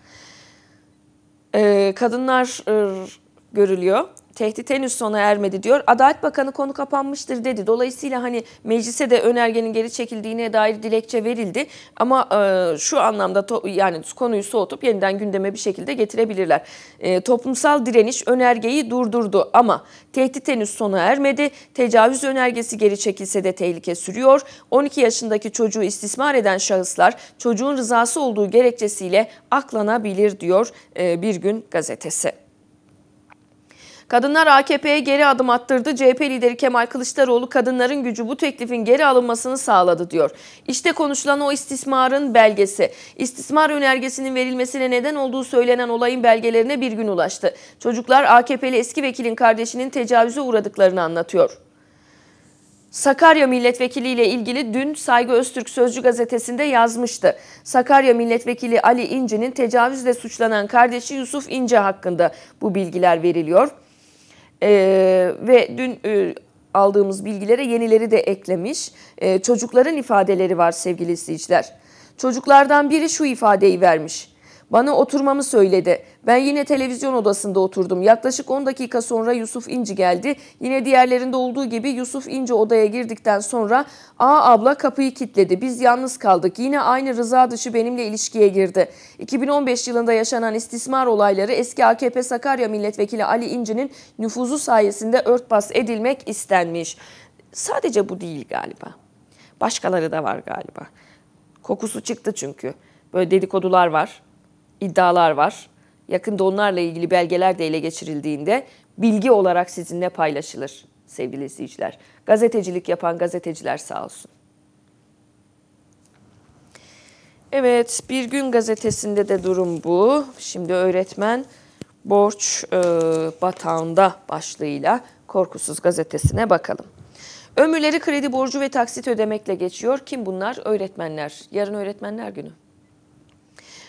Speaker 1: Ee, kadınlar ır, ıı, görülüyor tehdit henüz sona ermedi diyor. Adalet Bakanı konu kapanmıştır dedi. Dolayısıyla hani meclise de önergenin geri çekildiğine dair dilekçe verildi. Ama e, şu anlamda to, yani konuyu soğutup yeniden gündeme bir şekilde getirebilirler. E, toplumsal direniş önergeyi durdurdu ama tehdit henüz sona ermedi. Tecavüz önergesi geri çekilse de tehlike sürüyor. 12 yaşındaki çocuğu istismar eden şahıslar çocuğun rızası olduğu gerekçesiyle aklanabilir diyor e, Bir Gün gazetesi. Kadınlar AKP'ye geri adım attırdı. CHP lideri Kemal Kılıçdaroğlu kadınların gücü bu teklifin geri alınmasını sağladı diyor. İşte konuşulan o istismarın belgesi. İstismar önergesinin verilmesine neden olduğu söylenen olayın belgelerine bir gün ulaştı. Çocuklar AKP'li eski vekilin kardeşinin tecavüze uğradıklarını anlatıyor. Sakarya Milletvekili ile ilgili dün Saygı Öztürk Sözcü gazetesinde yazmıştı. Sakarya Milletvekili Ali İnci'nin tecavüzle suçlanan kardeşi Yusuf İnce hakkında bu bilgiler veriliyor. E, ve dün e, aldığımız bilgilere yenileri de eklemiş. E, çocukların ifadeleri var sevgili izleyiciler. Çocuklardan biri şu ifadeyi vermiş. Bana oturmamı söyledi. Ben yine televizyon odasında oturdum. Yaklaşık 10 dakika sonra Yusuf İnci geldi. Yine diğerlerinde olduğu gibi Yusuf İnci odaya girdikten sonra A abla kapıyı kilitledi. Biz yalnız kaldık. Yine aynı rıza dışı benimle ilişkiye girdi. 2015 yılında yaşanan istismar olayları eski AKP Sakarya Milletvekili Ali İnci'nin nüfuzu sayesinde örtbas edilmek istenmiş. Sadece bu değil galiba. Başkaları da var galiba. Kokusu çıktı çünkü. Böyle dedikodular var iddialar var. Yakında onlarla ilgili belgeler de ele geçirildiğinde bilgi olarak sizinle paylaşılır sevgili izleyiciler. Gazetecilik yapan gazeteciler sağ olsun. Evet, Bir Gün gazetesinde de durum bu. Şimdi öğretmen borç e, batağında başlığıyla Korkusuz gazetesine bakalım. Ömürleri kredi borcu ve taksit ödemekle geçiyor. Kim bunlar? Öğretmenler. Yarın öğretmenler günü.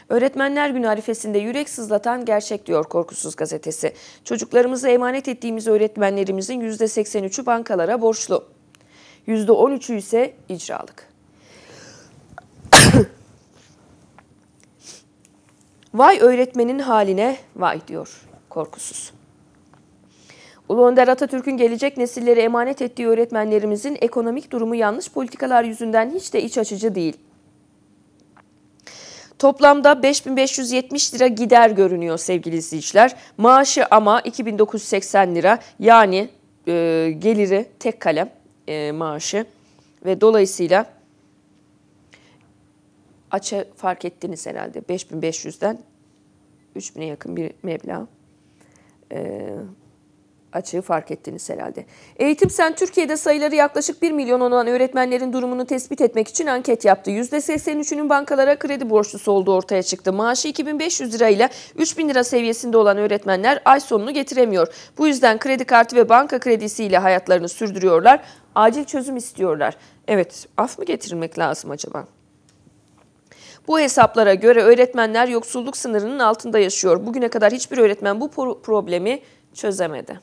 Speaker 1: Öğretmenler Günü arifesinde yürek sızlatan gerçek diyor Korkusuz Gazetesi. Çocuklarımızı emanet ettiğimiz öğretmenlerimizin %83'ü bankalara borçlu. %13'ü ise icralık. vay öğretmenin haline vay diyor Korkusuz. Ulu Önder Atatürk'ün gelecek nesillere emanet ettiği öğretmenlerimizin ekonomik durumu yanlış politikalar yüzünden hiç de iç açıcı değil. Toplamda 5570 lira gider görünüyor sevgili izleyiciler. Maaşı ama 2980 lira yani e, geliri tek kalem e, maaşı ve dolayısıyla açı fark ettiniz herhalde 5500'den 3000'e yakın bir meblağ. E, açığı fark ettiniz herhalde. Eğitim Sen Türkiye'de sayıları yaklaşık 1 milyon olan öğretmenlerin durumunu tespit etmek için anket yaptı. %83'ünün bankalara kredi borçlusu olduğu ortaya çıktı. Maaşı 2500 lirayla 3000 lira seviyesinde olan öğretmenler ay sonunu getiremiyor. Bu yüzden kredi kartı ve banka kredisiyle hayatlarını sürdürüyorlar. Acil çözüm istiyorlar. Evet, af mı getirilmek lazım acaba? Bu hesaplara göre öğretmenler yoksulluk sınırının altında yaşıyor. Bugüne kadar hiçbir öğretmen bu problemi çözemedi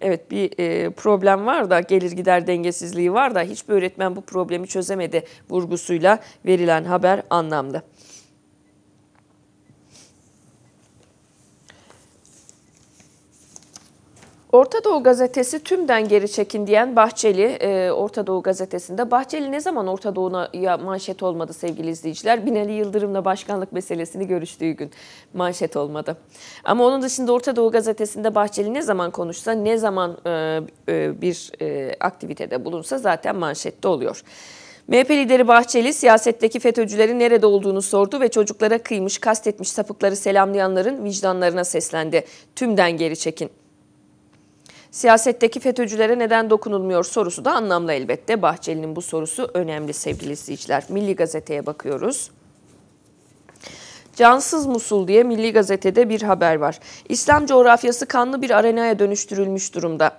Speaker 1: evet bir e, problem var da gelir gider dengesizliği var da hiçbir öğretmen bu problemi çözemedi vurgusuyla verilen haber anlamda. Orta Doğu gazetesi tümden geri çekin diyen Bahçeli, e, Orta Doğu gazetesinde. Bahçeli ne zaman Orta Doğu'ya manşet olmadı sevgili izleyiciler? Binali Yıldırım'la başkanlık meselesini görüştüğü gün manşet olmadı. Ama onun dışında Orta Doğu gazetesinde Bahçeli ne zaman konuşsa, ne zaman e, e, bir e, aktivitede bulunsa zaten manşette oluyor. MHP lideri Bahçeli siyasetteki FETÖ'cülerin nerede olduğunu sordu ve çocuklara kıymış, kastetmiş sapıkları selamlayanların vicdanlarına seslendi. Tümden geri çekin. Siyasetteki FETÖ'cülere neden dokunulmuyor sorusu da anlamlı elbette. Bahçeli'nin bu sorusu önemli sevgili izleyiciler. Milli Gazete'ye bakıyoruz. Cansız Musul diye Milli Gazete'de bir haber var. İslam coğrafyası kanlı bir arenaya dönüştürülmüş durumda.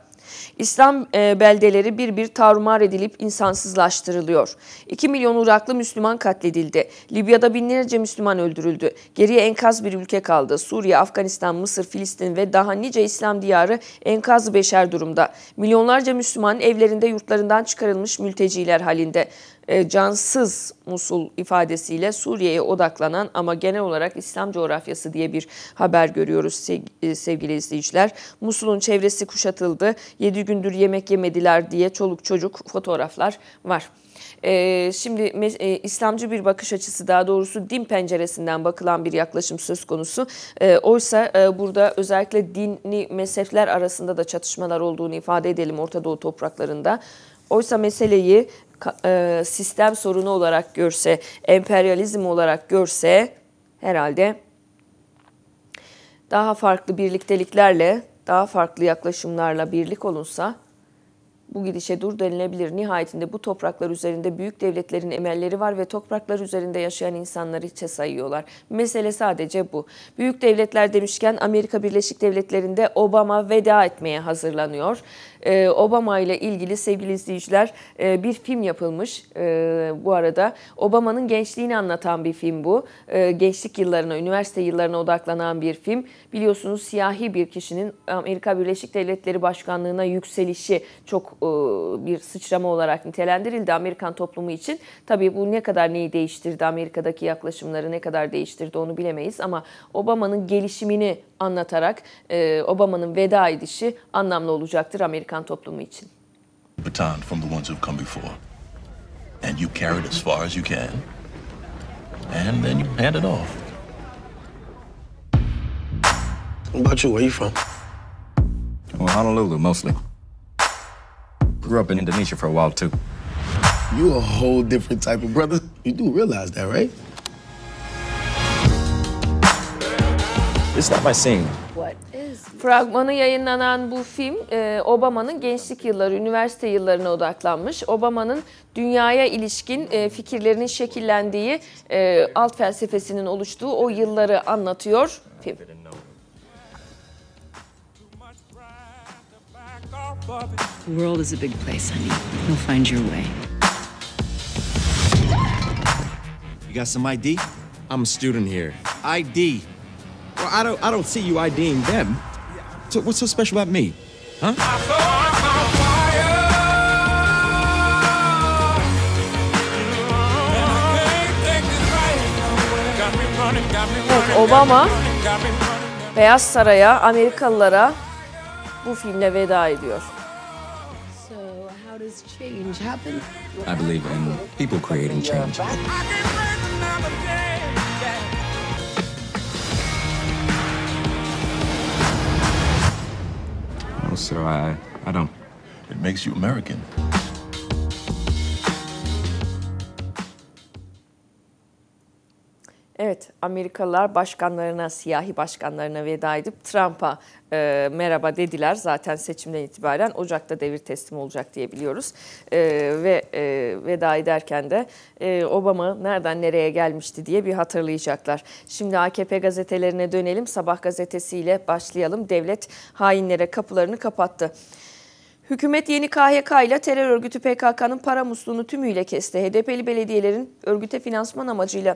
Speaker 1: İslam e, beldeleri bir bir tarumar edilip insansızlaştırılıyor. 2 milyon Iraklı Müslüman katledildi. Libya'da binlerce Müslüman öldürüldü. Geriye enkaz bir ülke kaldı. Suriye, Afganistan, Mısır, Filistin ve daha nice İslam diyarı enkazı beşer durumda. Milyonlarca Müslüman evlerinde yurtlarından çıkarılmış mülteciler halinde. E, cansız Musul ifadesiyle Suriye'ye odaklanan ama genel olarak İslam coğrafyası diye bir haber görüyoruz e, sevgili izleyiciler. Musul'un çevresi kuşatıldı, 7 gündür yemek yemediler diye çoluk çocuk fotoğraflar var. E, şimdi İslamcı bir bakış açısı daha doğrusu din penceresinden bakılan bir yaklaşım söz konusu. oysa burada özellikle dini mezhepler arasında da çatışmalar olduğunu ifade edelim Orta Doğu topraklarında. Oysa meseleyi e, sistem sorunu olarak görse, emperyalizm olarak görse herhalde daha farklı birlikteliklerle, daha farklı yaklaşımlarla birlik olunsa bu gidişe dur denilebilir. Nihayetinde bu topraklar üzerinde büyük devletlerin emelleri var ve topraklar üzerinde yaşayan insanları içe sayıyorlar. Mesele sadece bu. Büyük devletler demişken Amerika Birleşik Devletleri'nde Obama veda etmeye hazırlanıyor. Ee, Obama ile ilgili sevgili izleyiciler e, bir film yapılmış ee, bu arada. Obama'nın gençliğini anlatan bir film bu. Ee, gençlik yıllarına, üniversite yıllarına odaklanan bir film. Biliyorsunuz siyahi bir kişinin Amerika Birleşik Devletleri Başkanlığı'na yükselişi çok e, bir sıçrama olarak nitelendirildi Amerikan toplumu için. Tabii bu ne kadar neyi değiştirdi, Amerika'daki yaklaşımları ne kadar değiştirdi onu bilemeyiz ama Obama'nın gelişimini anlatarak e, Obama'nın veda edişi anlamlı olacaktır Amerikan toplumu için.
Speaker 3: Baton from the ones who've come before. And you carry as far as you can. And then you hand it off. about you? Where you from? Well, Honolulu, mostly. Grew up in Indonesia for a while, too. You a whole different type of brother. You do realize that, right? It's not my scene. What
Speaker 1: is... Fragmanı yayınlanan bu film e, Obama'nın gençlik yılları, üniversite yıllarına odaklanmış. Obama'nın dünyaya ilişkin e, fikirlerinin şekillendiği, e, alt felsefesinin oluştuğu o yılları anlatıyor film.
Speaker 2: The world is a big place, honey. You'll find your
Speaker 3: way. You got some ID? I'm a student here. ID. Well, I don't, I don't see you IDing them. So what's so special about me? Huh? Obama
Speaker 1: Beyaz Saray'a, Amerikalılara bu filmle veda ediyor.
Speaker 3: I believe in people creating change. So I, I don't. It makes you American.
Speaker 1: Evet, Amerikalılar başkanlarına, siyahi başkanlarına veda edip Trump'a e, merhaba dediler. Zaten seçimden itibaren Ocak'ta devir teslim olacak diyebiliyoruz E, ve e, veda ederken de e, Obama nereden nereye gelmişti diye bir hatırlayacaklar. Şimdi AKP gazetelerine dönelim. Sabah gazetesiyle başlayalım. Devlet hainlere kapılarını kapattı. Hükümet yeni KHK ile terör örgütü PKK'nın para musluğunu tümüyle kesti. HDP'li belediyelerin örgüte finansman amacıyla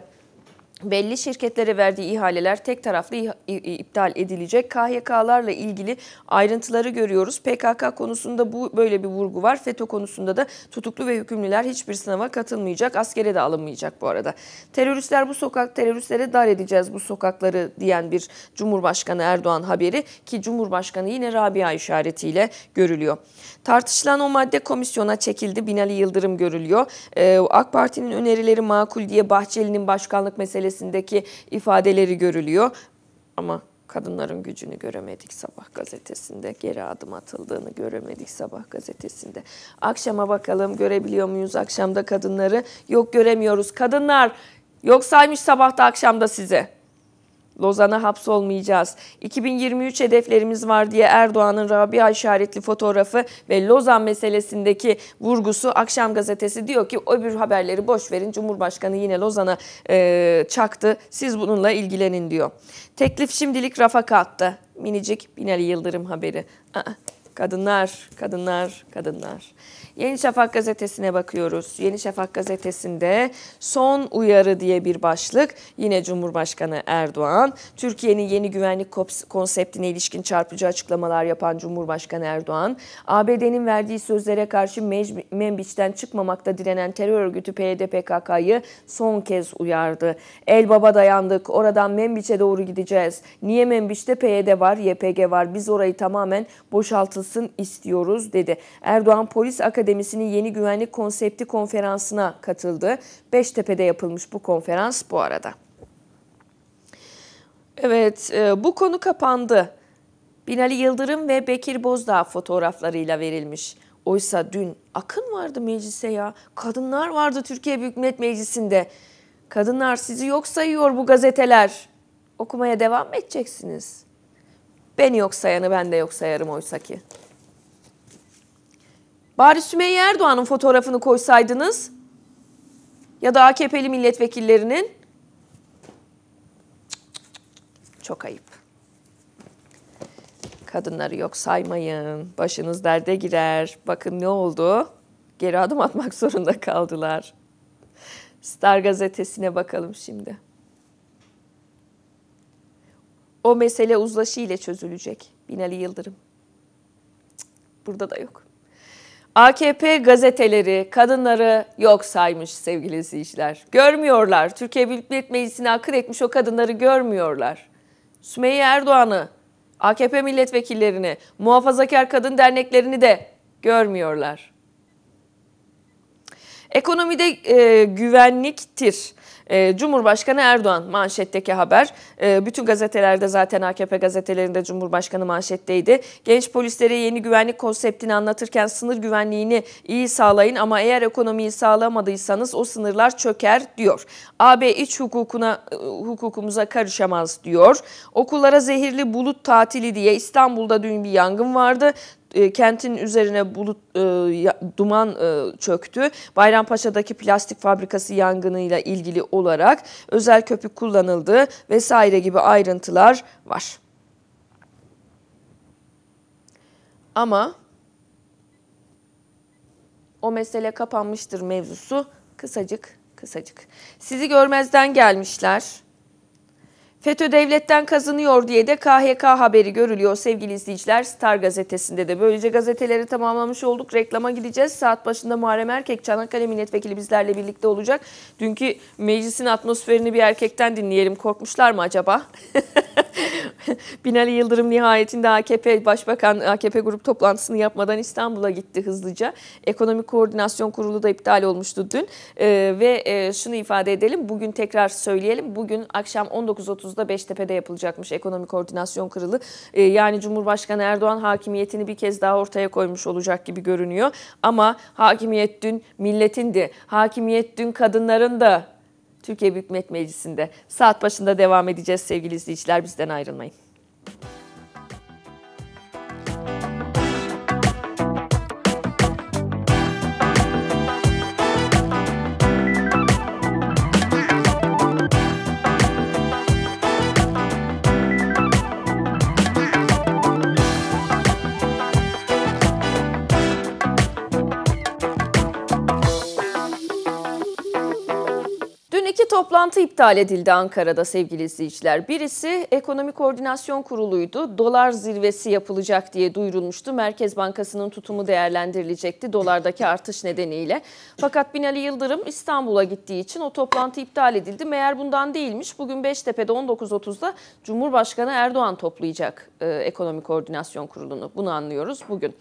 Speaker 1: belli şirketlere verdiği ihaleler tek taraflı iptal edilecek. KHK'larla ilgili ayrıntıları görüyoruz. PKK konusunda bu böyle bir vurgu var. FETÖ konusunda da tutuklu ve hükümlüler hiçbir sınava katılmayacak. Askere de alınmayacak bu arada. Teröristler bu sokak, teröristlere dar edeceğiz bu sokakları diyen bir Cumhurbaşkanı Erdoğan haberi ki Cumhurbaşkanı yine Rabia işaretiyle görülüyor. Tartışılan o madde komisyona çekildi. Binali Yıldırım görülüyor. Ee, AK Parti'nin önerileri makul diye Bahçeli'nin başkanlık meselesi gazetesindeki ifadeleri görülüyor. Ama kadınların gücünü göremedik sabah gazetesinde. Geri adım atıldığını göremedik sabah gazetesinde. Akşama bakalım görebiliyor muyuz akşamda kadınları? Yok göremiyoruz. Kadınlar yok saymış sabahta akşamda size. Lozan'a hapsolmayacağız. 2023 hedeflerimiz var diye Erdoğan'ın Rabia işaretli fotoğrafı ve Lozan meselesindeki vurgusu Akşam Gazetesi diyor ki öbür haberleri boş verin Cumhurbaşkanı yine Lozan'a e, çaktı siz bununla ilgilenin diyor. Teklif şimdilik rafa kattı. Minicik Binali Yıldırım haberi. Aa, kadınlar, kadınlar, kadınlar. Yeni Şafak gazetesine bakıyoruz. Yeni Şafak gazetesinde son uyarı diye bir başlık. Yine Cumhurbaşkanı Erdoğan, Türkiye'nin yeni güvenlik konseptine ilişkin çarpıcı açıklamalar yapan Cumhurbaşkanı Erdoğan, ABD'nin verdiği sözlere karşı Membiç'ten çıkmamakta direnen terör örgütü PYD PKK'yı son kez uyardı. El baba dayandık, oradan Membiç'e doğru gideceğiz. Niye Membiç'te PYD var, YPG var, biz orayı tamamen boşaltılsın istiyoruz dedi. Erdoğan polis akademisi Akademisi'nin yeni güvenlik konsepti konferansına katıldı. Beştepe'de yapılmış bu konferans bu arada. Evet e, bu konu kapandı. Binali Yıldırım ve Bekir Bozdağ fotoğraflarıyla verilmiş. Oysa dün akın vardı meclise ya. Kadınlar vardı Türkiye Büyük Millet Meclisi'nde. Kadınlar sizi yok sayıyor bu gazeteler. Okumaya devam mı edeceksiniz? Beni yok sayanı ben de yok sayarım oysa ki. Bari Sümeyye Erdoğan'ın fotoğrafını koysaydınız ya da AKP'li milletvekillerinin çok ayıp. Kadınları yok saymayın. Başınız derde girer. Bakın ne oldu? Geri adım atmak zorunda kaldılar. Star gazetesine bakalım şimdi. O mesele uzlaşı ile çözülecek. Binali Yıldırım. Burada da yok. AKP gazeteleri kadınları yok saymış sevgili izleyiciler. Görmüyorlar. Türkiye Büyük Millet Meclisi'ne akıl etmiş o kadınları görmüyorlar. Sümeyye Erdoğan'ı, AKP milletvekillerini, muhafazakar kadın derneklerini de görmüyorlar. Ekonomide e, güvenliktir. Ee, Cumhurbaşkanı Erdoğan manşetteki haber. Ee, bütün gazetelerde zaten AKP gazetelerinde Cumhurbaşkanı manşetteydi. Genç polislere yeni güvenlik konseptini anlatırken sınır güvenliğini iyi sağlayın ama eğer ekonomiyi sağlamadıysanız o sınırlar çöker diyor. AB iç hukukuna e, hukukumuza karışamaz diyor. Okullara zehirli bulut tatili diye İstanbul'da dün bir yangın vardı. E, kentin üzerine bulut e, duman e, çöktü. Bayrampaşa'daki plastik fabrikası yangınıyla ilgili olarak özel köpük kullanıldı vesaire gibi ayrıntılar var. Ama o mesele kapanmıştır mevzusu kısacık kısacık. Sizi görmezden gelmişler FETÖ devletten kazanıyor diye de KHK haberi görülüyor sevgili izleyiciler. Star gazetesinde de böylece gazeteleri tamamlamış olduk. Reklama gideceğiz. Saat başında Muharrem Erkek Çanakkale milletvekili bizlerle birlikte olacak. Dünkü meclisin atmosferini bir erkekten dinleyelim. Korkmuşlar mı acaba? Binali Yıldırım nihayetinde AKP Başbakan AKP grup toplantısını yapmadan İstanbul'a gitti hızlıca. Ekonomik Koordinasyon Kurulu da iptal olmuştu dün. Ee, ve e, şunu ifade edelim. Bugün tekrar söyleyelim. Bugün akşam 19.30 Temmuz'da Beştepe'de yapılacakmış Ekonomi Koordinasyon kırılı, E, ee, yani Cumhurbaşkanı Erdoğan hakimiyetini bir kez daha ortaya koymuş olacak gibi görünüyor. Ama hakimiyet dün milletindi. Hakimiyet dün kadınların da Türkiye Büyük Millet Meclisi'nde. Saat başında devam edeceğiz sevgili izleyiciler. Bizden ayrılmayın. toplantı iptal edildi Ankara'da sevgili izleyiciler. Birisi Ekonomi Koordinasyon Kurulu'ydu. Dolar zirvesi yapılacak diye duyurulmuştu. Merkez Bankası'nın tutumu değerlendirilecekti dolardaki artış nedeniyle. Fakat Binali Yıldırım İstanbul'a gittiği için o toplantı iptal edildi. Meğer bundan değilmiş. Bugün Beştepe'de 19.30'da Cumhurbaşkanı Erdoğan toplayacak e, Ekonomi Koordinasyon Kurulu'nu. Bunu anlıyoruz bugün.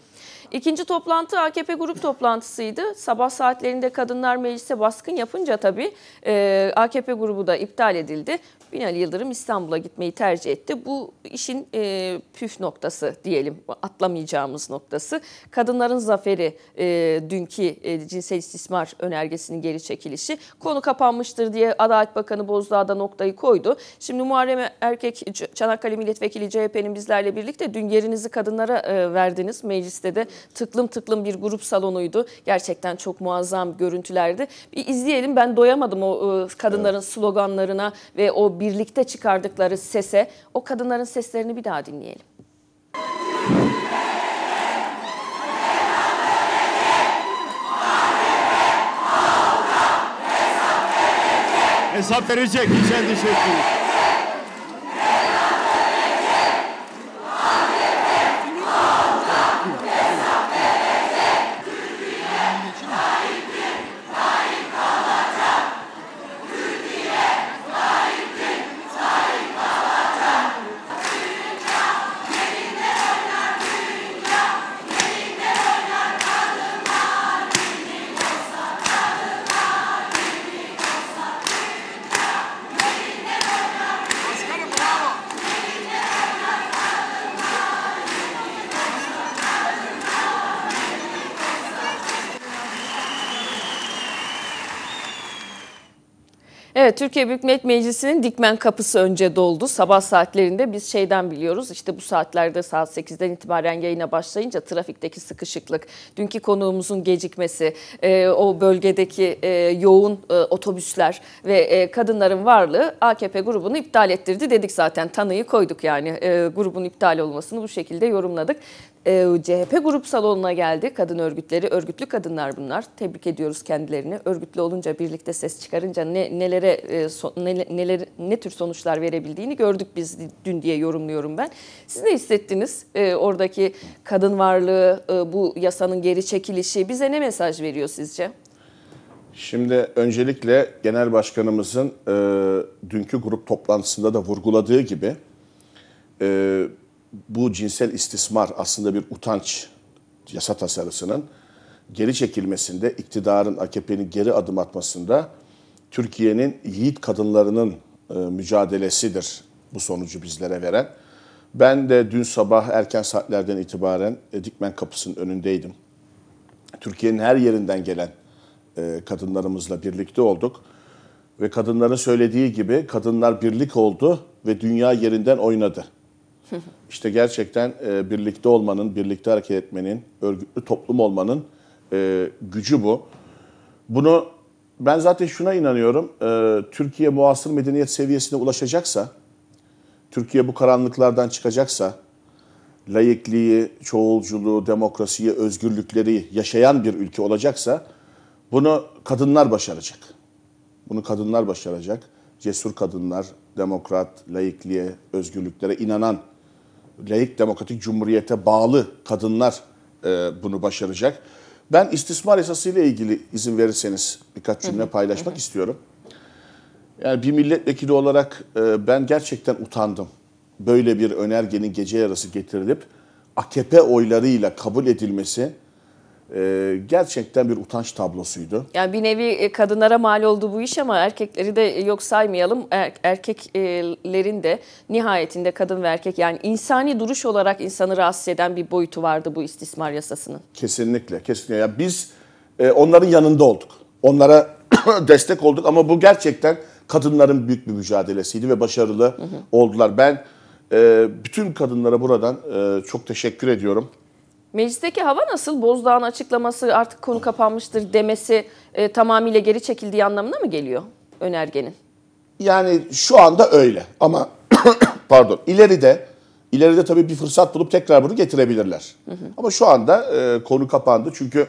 Speaker 1: İkinci toplantı AKP grup toplantısıydı. Sabah saatlerinde kadınlar meclise baskın yapınca tabii e, AKP grubu da iptal edildi. Binali Yıldırım İstanbul'a gitmeyi tercih etti. Bu işin e, püf noktası diyelim, atlamayacağımız noktası. Kadınların zaferi, e, dünkü e, cinsel istismar önergesinin geri çekilişi. Konu kapanmıştır diye Adalet Bakanı Bozdağ'da noktayı koydu. Şimdi Muharrem Erkek, Çanakkale Milletvekili CHP'nin bizlerle birlikte dün yerinizi kadınlara e, verdiniz. Mecliste de tıklım tıklım bir grup salonuydu. Gerçekten çok muazzam görüntülerdi. Bir izleyelim ben doyamadım o e, kadınların evet. sloganlarına ve o birlikte çıkardıkları sese. O kadınların seslerini bir daha dinleyelim.
Speaker 2: hesap verecek. Hiç endişe etmeyin.
Speaker 1: Evet Türkiye Büyük Millet Meclisi'nin dikmen kapısı önce doldu. Sabah saatlerinde biz şeyden biliyoruz işte bu saatlerde saat 8'den itibaren yayına başlayınca trafikteki sıkışıklık, dünkü konuğumuzun gecikmesi, e, o bölgedeki e, yoğun e, otobüsler ve e, kadınların varlığı AKP grubunu iptal ettirdi dedik zaten tanıyı koyduk yani e, grubun iptal olmasını bu şekilde yorumladık. E, CHP grup salonuna geldi kadın örgütleri. Örgütlü kadınlar bunlar. Tebrik ediyoruz kendilerini. Örgütlü olunca birlikte ses çıkarınca ne, nelere e, so, ne, neler, ne tür sonuçlar verebildiğini gördük biz dün diye yorumluyorum ben. Siz ne hissettiniz? E, oradaki kadın varlığı, e, bu yasanın geri çekilişi bize ne mesaj veriyor sizce?
Speaker 2: Şimdi öncelikle Genel Başkanımızın e, dünkü grup toplantısında da vurguladığı gibi e, bu cinsel istismar aslında bir utanç yasa tasarısının geri çekilmesinde, iktidarın, AKP'nin geri adım atmasında Türkiye'nin yiğit kadınlarının e, mücadelesidir bu sonucu bizlere veren. Ben de dün sabah erken saatlerden itibaren Dikmen Kapısı'nın önündeydim. Türkiye'nin her yerinden gelen e, kadınlarımızla birlikte olduk. Ve kadınların söylediği gibi kadınlar birlik oldu ve dünya yerinden oynadı. İşte gerçekten e, birlikte olmanın, birlikte hareket etmenin, örgütlü toplum olmanın e, gücü bu. Bunu ben zaten şuna inanıyorum. E, Türkiye muasır medeniyet seviyesine ulaşacaksa, Türkiye bu karanlıklardan çıkacaksa, layıklığı, çoğulculuğu, demokrasiyi, özgürlükleri yaşayan bir ülke olacaksa bunu kadınlar başaracak. Bunu kadınlar başaracak. Cesur kadınlar, demokrat, layıklığa, özgürlüklere inanan layık demokratik cumhuriyete bağlı kadınlar e, bunu başaracak. Ben istismar esasıyla ilgili izin verirseniz birkaç cümle paylaşmak istiyorum. Yani bir milletvekili olarak e, ben gerçekten utandım. Böyle bir önergenin gece yarısı getirilip AKP oylarıyla kabul edilmesi e, gerçekten bir utanç tablosuydu.
Speaker 1: Yani bir nevi e, kadınlara mal oldu bu iş ama erkekleri de yok saymayalım. Er, erkeklerin e, de nihayetinde kadın ve erkek yani insani duruş olarak insanı rahatsız eden bir boyutu vardı bu istismar yasasının.
Speaker 2: Kesinlikle, kesinlikle. Ya biz e, onların yanında olduk. Onlara destek olduk ama bu gerçekten kadınların büyük bir mücadelesiydi ve başarılı hı hı. oldular. Ben e, bütün kadınlara buradan e, çok teşekkür ediyorum.
Speaker 1: Meclisteki hava nasıl? Bozdağ'ın açıklaması artık konu kapanmıştır demesi e, tamamıyla geri çekildiği anlamına mı geliyor önergenin?
Speaker 2: Yani şu anda öyle ama pardon ileride ileride tabii bir fırsat bulup tekrar bunu getirebilirler. Hı hı. Ama şu anda e, konu kapandı çünkü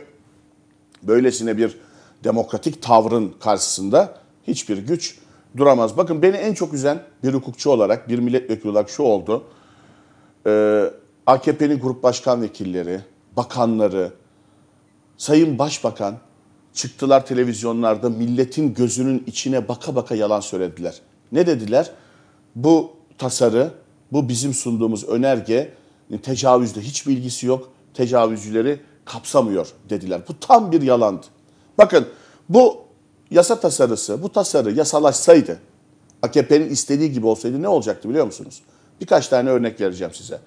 Speaker 2: böylesine bir demokratik tavrın karşısında hiçbir güç duramaz. Bakın beni en çok üzen bir hukukçu olarak, bir milletvekili olarak şu oldu. Eee AKP'nin grup başkan vekilleri, bakanları, Sayın Başbakan çıktılar televizyonlarda milletin gözünün içine baka baka yalan söylediler. Ne dediler? Bu tasarı, bu bizim sunduğumuz önerge tecavüzde hiç bilgisi yok, tecavüzcüleri kapsamıyor dediler. Bu tam bir yalandı. Bakın bu yasa tasarısı, bu tasarı yasalaşsaydı, AKP'nin istediği gibi olsaydı ne olacaktı biliyor musunuz? Birkaç tane örnek vereceğim size.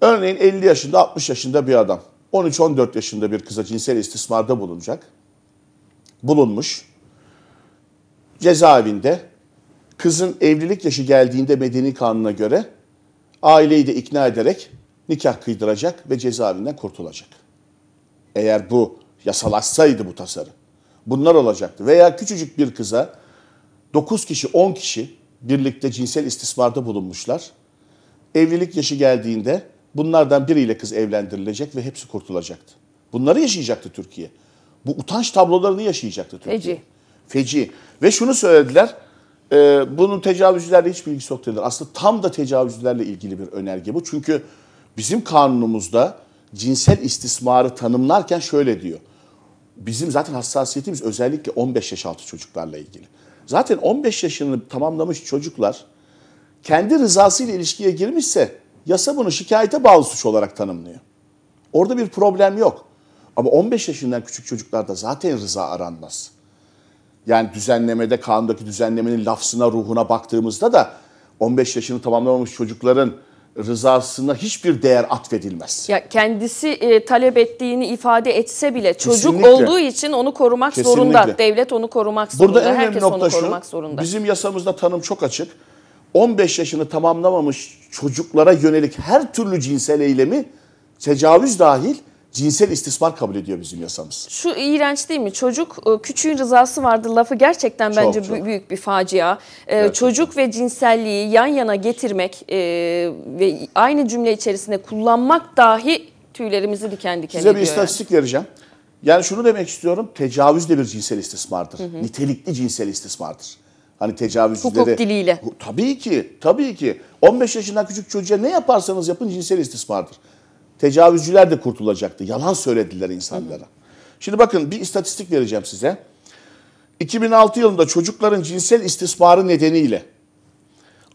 Speaker 2: Örneğin 50 yaşında 60 yaşında bir adam 13-14 yaşında bir kıza cinsel istismarda bulunacak. Bulunmuş. Cezaevinde kızın evlilik yaşı geldiğinde medeni kanuna göre aileyi de ikna ederek nikah kıydıracak ve cezaevinden kurtulacak. Eğer bu yasalaşsaydı bu tasarı bunlar olacaktı. Veya küçücük bir kıza 9 kişi 10 kişi birlikte cinsel istismarda bulunmuşlar. Evlilik yaşı geldiğinde Bunlardan biriyle kız evlendirilecek ve hepsi kurtulacaktı. Bunları yaşayacaktı Türkiye. Bu utanç tablolarını yaşayacaktı Türkiye. Feci. Feci. Ve şunu söylediler. E, bunun tecavüzcülerle hiç bilgisi yok dediler. Aslında tam da tecavüzcülerle ilgili bir önerge bu. Çünkü bizim kanunumuzda cinsel istismarı tanımlarken şöyle diyor. Bizim zaten hassasiyetimiz özellikle 15 yaş altı çocuklarla ilgili. Zaten 15 yaşını tamamlamış çocuklar kendi rızasıyla ilişkiye girmişse Yasa bunu şikayete bağlı suç olarak tanımlıyor. Orada bir problem yok. Ama 15 yaşından küçük çocuklarda zaten rıza aranmaz. Yani düzenlemede, kanundaki düzenlemenin lafzına, ruhuna baktığımızda da 15 yaşını tamamlamamış çocukların rızasına hiçbir değer atfedilmez.
Speaker 1: Ya kendisi e, talep ettiğini ifade etse bile çocuk Kesinlikle. olduğu için onu korumak Kesinlikle. zorunda. Devlet onu korumak Burada zorunda. En Herkes nokta onu korumak şu, zorunda.
Speaker 2: Bizim yasamızda tanım çok açık. 15 yaşını tamamlamamış çocuklara yönelik her türlü cinsel eylemi tecavüz dahil cinsel istismar kabul ediyor bizim yasamız.
Speaker 1: Şu iğrenç değil mi? Çocuk e, küçüğün rızası vardır lafı gerçekten bence çok. büyük bir facia. E, gerçekten. Çocuk ve cinselliği yan yana getirmek e, ve aynı cümle içerisinde kullanmak dahi tüylerimizi diken diken ediyor. Size bir istatistik
Speaker 2: yani. vereceğim. Yani şunu demek istiyorum. Tecavüz de bir cinsel istismardır. Hı hı. Nitelikli cinsel istismardır. Hani tecavüzcülere. Hukuk diliyle. Tabii ki, tabii ki. 15 yaşından küçük çocuğa ne yaparsanız yapın cinsel istismardır. Tecavüzcüler de kurtulacaktı. Yalan söylediler insanlara. Hı. Şimdi bakın bir istatistik vereceğim size. 2006 yılında çocukların cinsel istismarı nedeniyle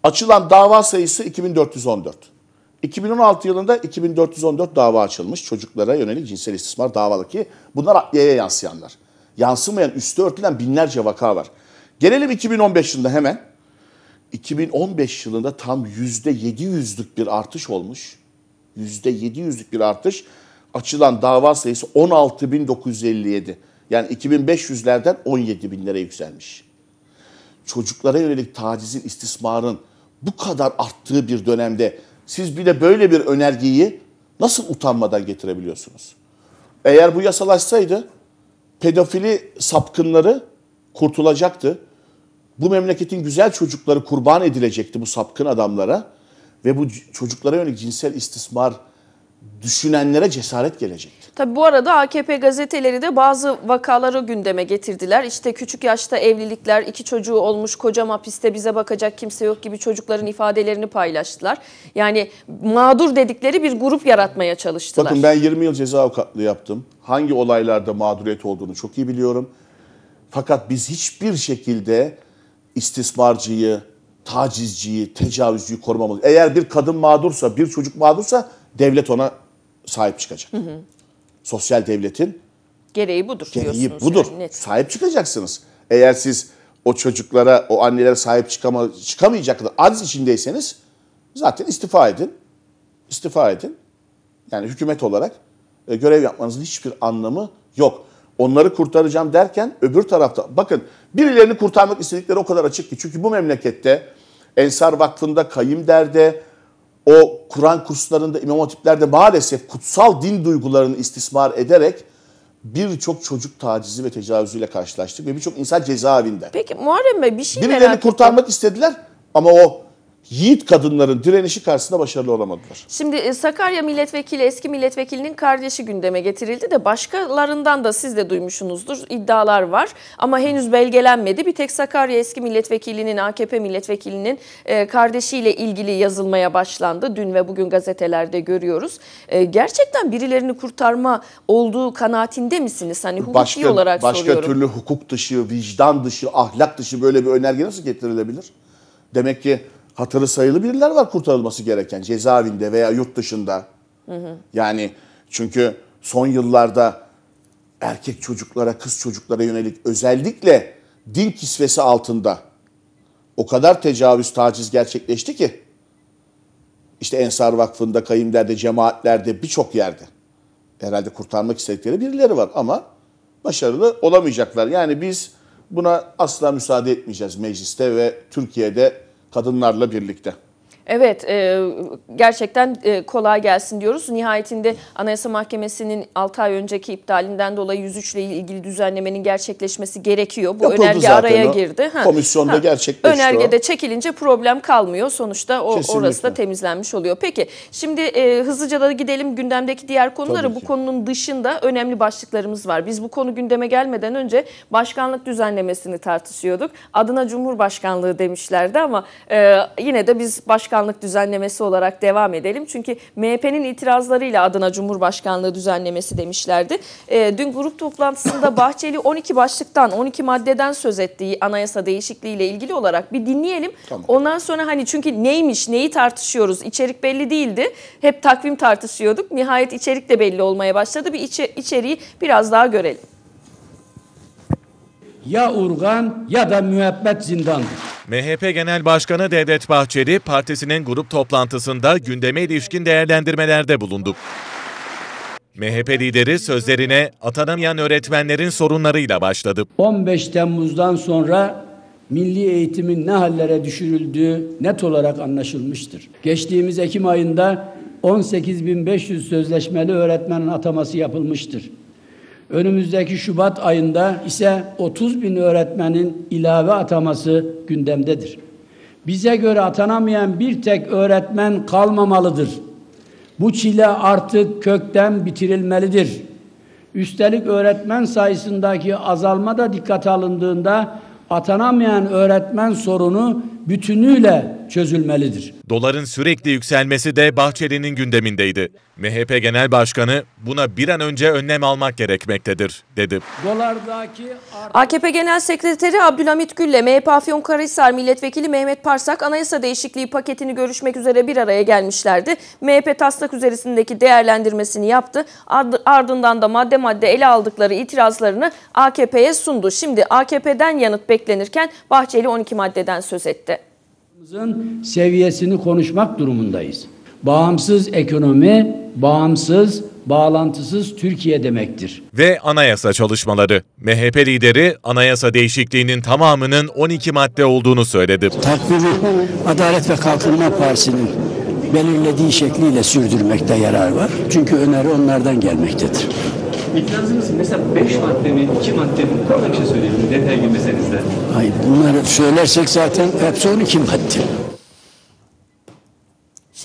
Speaker 2: açılan dava sayısı 2414. 2016 yılında 2414 dava açılmış çocuklara yönelik cinsel istismar davalı ki bunlar adliyeye yansıyanlar. Yansımayan, üstü örtülen binlerce vaka var. Gelelim 2015 yılında hemen. 2015 yılında tam %700'lük bir artış olmuş. %700'lük bir artış. Açılan dava sayısı 16.957. Yani 2500'lerden 17.000'lere yükselmiş. Çocuklara yönelik tacizin, istismarın bu kadar arttığı bir dönemde siz bir de böyle bir önergeyi nasıl utanmadan getirebiliyorsunuz? Eğer bu yasalaşsaydı pedofili sapkınları kurtulacaktı. Bu memleketin güzel çocukları kurban edilecekti bu sapkın adamlara ve bu çocuklara yönelik cinsel istismar düşünenlere cesaret gelecek.
Speaker 1: Tabi bu arada AKP gazeteleri de bazı vakaları gündeme getirdiler. İşte küçük yaşta evlilikler, iki çocuğu olmuş, kocam hapiste bize bakacak kimse yok gibi çocukların ifadelerini paylaştılar. Yani mağdur dedikleri bir grup yaratmaya çalıştılar. Bakın ben
Speaker 2: 20 yıl ceza avukatlığı yaptım. Hangi olaylarda mağduriyet olduğunu çok iyi biliyorum. Fakat biz hiçbir şekilde istismarcıyı, tacizciyi, tecavüzcüyü korumamız. Eğer bir kadın mağdursa, bir çocuk mağdursa devlet ona sahip çıkacak. Hı hı. Sosyal devletin
Speaker 1: gereği budur gereği budur. Yani, net. sahip
Speaker 2: çıkacaksınız. Eğer siz o çocuklara, o annelere sahip çıkama, çıkamayacak kadar aciz içindeyseniz zaten istifa edin. İstifa edin. Yani hükümet olarak e, görev yapmanızın hiçbir anlamı yok onları kurtaracağım derken öbür tarafta bakın birilerini kurtarmak istedikleri o kadar açık ki. Çünkü bu memlekette Ensar Vakfı'nda, Kayımder'de, o Kur'an kurslarında, imam hatiplerde maalesef kutsal din duygularını istismar ederek birçok çocuk tacizi ve tecavüzüyle karşılaştık ve birçok insan cezaevinde. Peki
Speaker 1: Muharrem Bey bir şey Birilerini merak
Speaker 2: kurtarmak ettim. istediler ama o yiğit kadınların direnişi karşısında başarılı olamadılar.
Speaker 1: Şimdi e, Sakarya milletvekili eski milletvekilinin kardeşi gündeme getirildi de başkalarından da siz de duymuşsunuzdur iddialar var ama henüz belgelenmedi. Bir tek Sakarya eski milletvekilinin AKP milletvekilinin e, kardeşiyle ilgili yazılmaya başlandı. Dün ve bugün gazetelerde görüyoruz. E, gerçekten birilerini kurtarma olduğu kanaatinde misiniz? Hani hukuki başka, olarak başka soruyorum. Başka türlü
Speaker 2: hukuk dışı, vicdan dışı, ahlak dışı böyle bir önerge nasıl getirilebilir? Demek ki hatırı sayılı biriler var kurtarılması gereken cezaevinde veya yurt dışında. Hı hı. Yani çünkü son yıllarda erkek çocuklara, kız çocuklara yönelik özellikle din kisvesi altında o kadar tecavüz, taciz gerçekleşti ki işte Ensar Vakfı'nda, kayımlerde, cemaatlerde birçok yerde herhalde kurtarmak istedikleri birileri var ama başarılı olamayacaklar. Yani biz buna asla müsaade etmeyeceğiz mecliste ve Türkiye'de kadınlarla birlikte.
Speaker 1: Evet e, gerçekten e, kolay gelsin diyoruz. Nihayetinde Anayasa Mahkemesi'nin 6 ay önceki iptalinden dolayı 103 ile ilgili düzenlemenin gerçekleşmesi gerekiyor. Bu Yapıldı önerge araya o. girdi. Ha. Komisyonda ha. gerçekleşti Önergede o. çekilince problem kalmıyor. Sonuçta o, Kesinlikle. orası da temizlenmiş oluyor. Peki şimdi e, hızlıca da gidelim gündemdeki diğer konulara. Bu konunun dışında önemli başlıklarımız var. Biz bu konu gündeme gelmeden önce başkanlık düzenlemesini tartışıyorduk. Adına Cumhurbaşkanlığı demişlerdi ama e, yine de biz başkanlık Başkanlık düzenlemesi olarak devam edelim. Çünkü MHP'nin itirazlarıyla adına Cumhurbaşkanlığı düzenlemesi demişlerdi. E, dün grup toplantısında Bahçeli 12 başlıktan 12 maddeden söz ettiği anayasa değişikliğiyle ilgili olarak bir dinleyelim. Tamam. Ondan sonra hani çünkü neymiş neyi tartışıyoruz içerik belli değildi. Hep takvim tartışıyorduk. Nihayet içerik de belli olmaya başladı. Bir içe, içeriği biraz daha görelim
Speaker 3: ya urgan ya da müebbet zindandır. MHP Genel Başkanı Devlet Bahçeli partisinin grup toplantısında gündeme ilişkin değerlendirmelerde bulundu. MHP lideri sözlerine atanamayan öğretmenlerin sorunlarıyla başladı.
Speaker 2: 15 Temmuz'dan sonra milli eğitimin ne hallere düşürüldüğü net olarak anlaşılmıştır. Geçtiğimiz Ekim ayında 18.500 sözleşmeli
Speaker 1: öğretmenin ataması yapılmıştır. Önümüzdeki Şubat ayında ise 30 bin öğretmenin ilave ataması gündemdedir. Bize göre atanamayan bir tek öğretmen kalmamalıdır. Bu çile artık kökten bitirilmelidir. Üstelik öğretmen sayısındaki azalma da
Speaker 3: dikkate alındığında atanamayan öğretmen sorunu bütünüyle çözülmelidir. Doların sürekli yükselmesi de Bahçeli'nin gündemindeydi. MHP Genel Başkanı buna bir an önce önlem almak gerekmektedir dedi. Dolardaki
Speaker 1: AKP Genel Sekreteri Abdülhamit Gül'le MHP Afyonkarahisar Milletvekili Mehmet Parsak anayasa değişikliği paketini görüşmek üzere bir araya gelmişlerdi. MHP taslak üzerindeki değerlendirmesini yaptı. Ardından da madde madde ele aldıkları itirazlarını AKP'ye sundu. Şimdi AKP'den yanıt beklenirken Bahçeli 12 maddeden söz etti
Speaker 3: hayatımızın seviyesini konuşmak durumundayız. Bağımsız ekonomi, bağımsız, bağlantısız Türkiye demektir. Ve anayasa çalışmaları. MHP lideri anayasa değişikliğinin tamamının 12 madde olduğunu söyledi. Takvimi Adalet
Speaker 1: ve Kalkınma Partisi'nin belirlediği şekliyle sürdürmekte yarar var. Çünkü öneri
Speaker 3: onlardan gelmektedir.
Speaker 1: İtiraz mısın? Mesela beş madde mi, iki madde mi? Bu konuda bir şey söyleyelim
Speaker 3: detay girmeseniz de. Hayır bunları söylersek zaten hepsi on iki madde.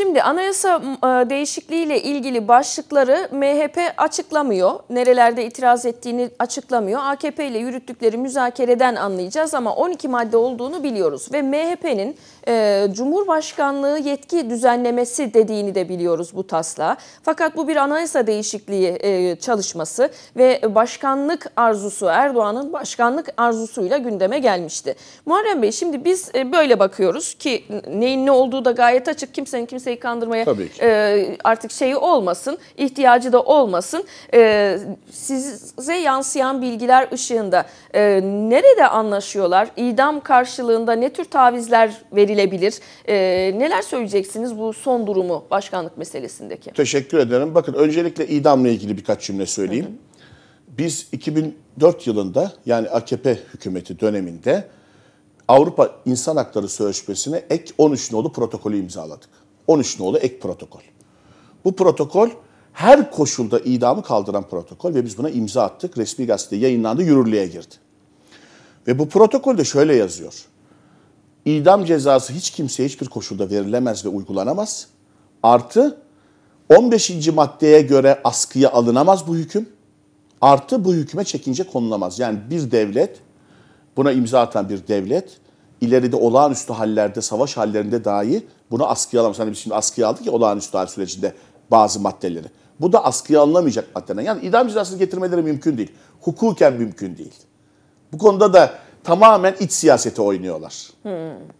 Speaker 1: Şimdi anayasa e, değişikliği ile ilgili başlıkları MHP açıklamıyor. Nerelerde itiraz ettiğini açıklamıyor. AKP ile yürüttükleri müzakereden anlayacağız ama 12 madde olduğunu biliyoruz. Ve MHP'nin e, Cumhurbaşkanlığı yetki düzenlemesi dediğini de biliyoruz bu tasla. Fakat bu bir anayasa değişikliği e, çalışması ve başkanlık arzusu Erdoğan'ın başkanlık arzusuyla gündeme gelmişti. Muharrem Bey şimdi biz e, böyle bakıyoruz ki neyin ne olduğu da gayet açık. Kimsenin kimsenin kimseyi kandırmaya e, artık şeyi olmasın, ihtiyacı da olmasın. E, size yansıyan bilgiler ışığında e, nerede anlaşıyorlar? İdam karşılığında ne tür tavizler verilebilir? E, neler söyleyeceksiniz bu son durumu başkanlık meselesindeki?
Speaker 2: Teşekkür ederim. Bakın öncelikle idamla ilgili birkaç cümle söyleyeyim. Hı hı. Biz 2004 yılında yani AKP hükümeti döneminde Avrupa İnsan Hakları Sözleşmesi'ne ek 13 nolu protokolü imzaladık. 13 nolu ek protokol. Bu protokol her koşulda idamı kaldıran protokol ve biz buna imza attık. Resmi gazete yayınlandı, yürürlüğe girdi. Ve bu protokol de şöyle yazıyor. İdam cezası hiç kimseye hiçbir koşulda verilemez ve uygulanamaz. Artı 15. maddeye göre askıya alınamaz bu hüküm. Artı bu hüküme çekince konulamaz. Yani bir devlet, buna imza atan bir devlet ileride olağanüstü hallerde, savaş hallerinde dahi bunu askıya alamaz. Hani biz şimdi askıya aldık ya olağanüstü hal sürecinde bazı maddeleri. Bu da askıya alınamayacak maddeler. Yani idam cezasını getirmeleri mümkün değil. Hukuken mümkün değil. Bu konuda da tamamen iç siyasete oynuyorlar. Hmm.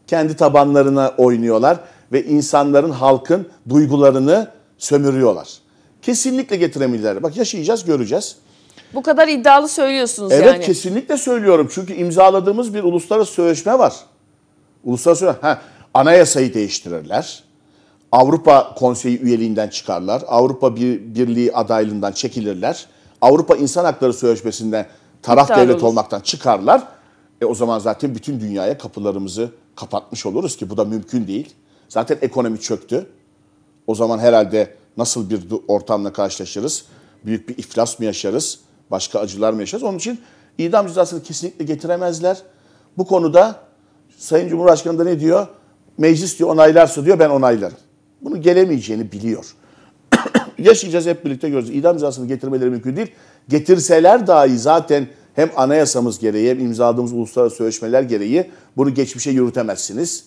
Speaker 2: Kendi tabanlarına oynuyorlar ve insanların, halkın duygularını sömürüyorlar. Kesinlikle getiremediler. Bak yaşayacağız, göreceğiz.
Speaker 1: Bu kadar iddialı söylüyorsunuz evet, yani. Evet
Speaker 2: kesinlikle söylüyorum. Çünkü imzaladığımız bir uluslararası sözleşme var. Uluslararası ha, anayasayı değiştirirler. Avrupa Konseyi üyeliğinden çıkarlar. Avrupa Birliği adaylığından çekilirler. Avrupa İnsan Hakları Sözleşmesi'nden taraf İptal devlet olur. olmaktan çıkarlar. E o zaman zaten bütün dünyaya kapılarımızı kapatmış oluruz ki bu da mümkün değil. Zaten ekonomi çöktü. O zaman herhalde nasıl bir ortamla karşılaşırız? Büyük bir iflas mı yaşarız? Başka acılar mı yaşarız? Onun için idam cezasını kesinlikle getiremezler. Bu konuda Sayın Cumhurbaşkanı da ne diyor? Meclis diyor onaylarsa diyor ben onaylarım. Bunu gelemeyeceğini biliyor. Yaşayacağız hep birlikte göreceğiz. İdam cezasını getirmeleri mümkün değil. Getirseler dahi zaten hem anayasamız gereği hem imzaladığımız uluslararası sözleşmeler gereği bunu geçmişe yürütemezsiniz.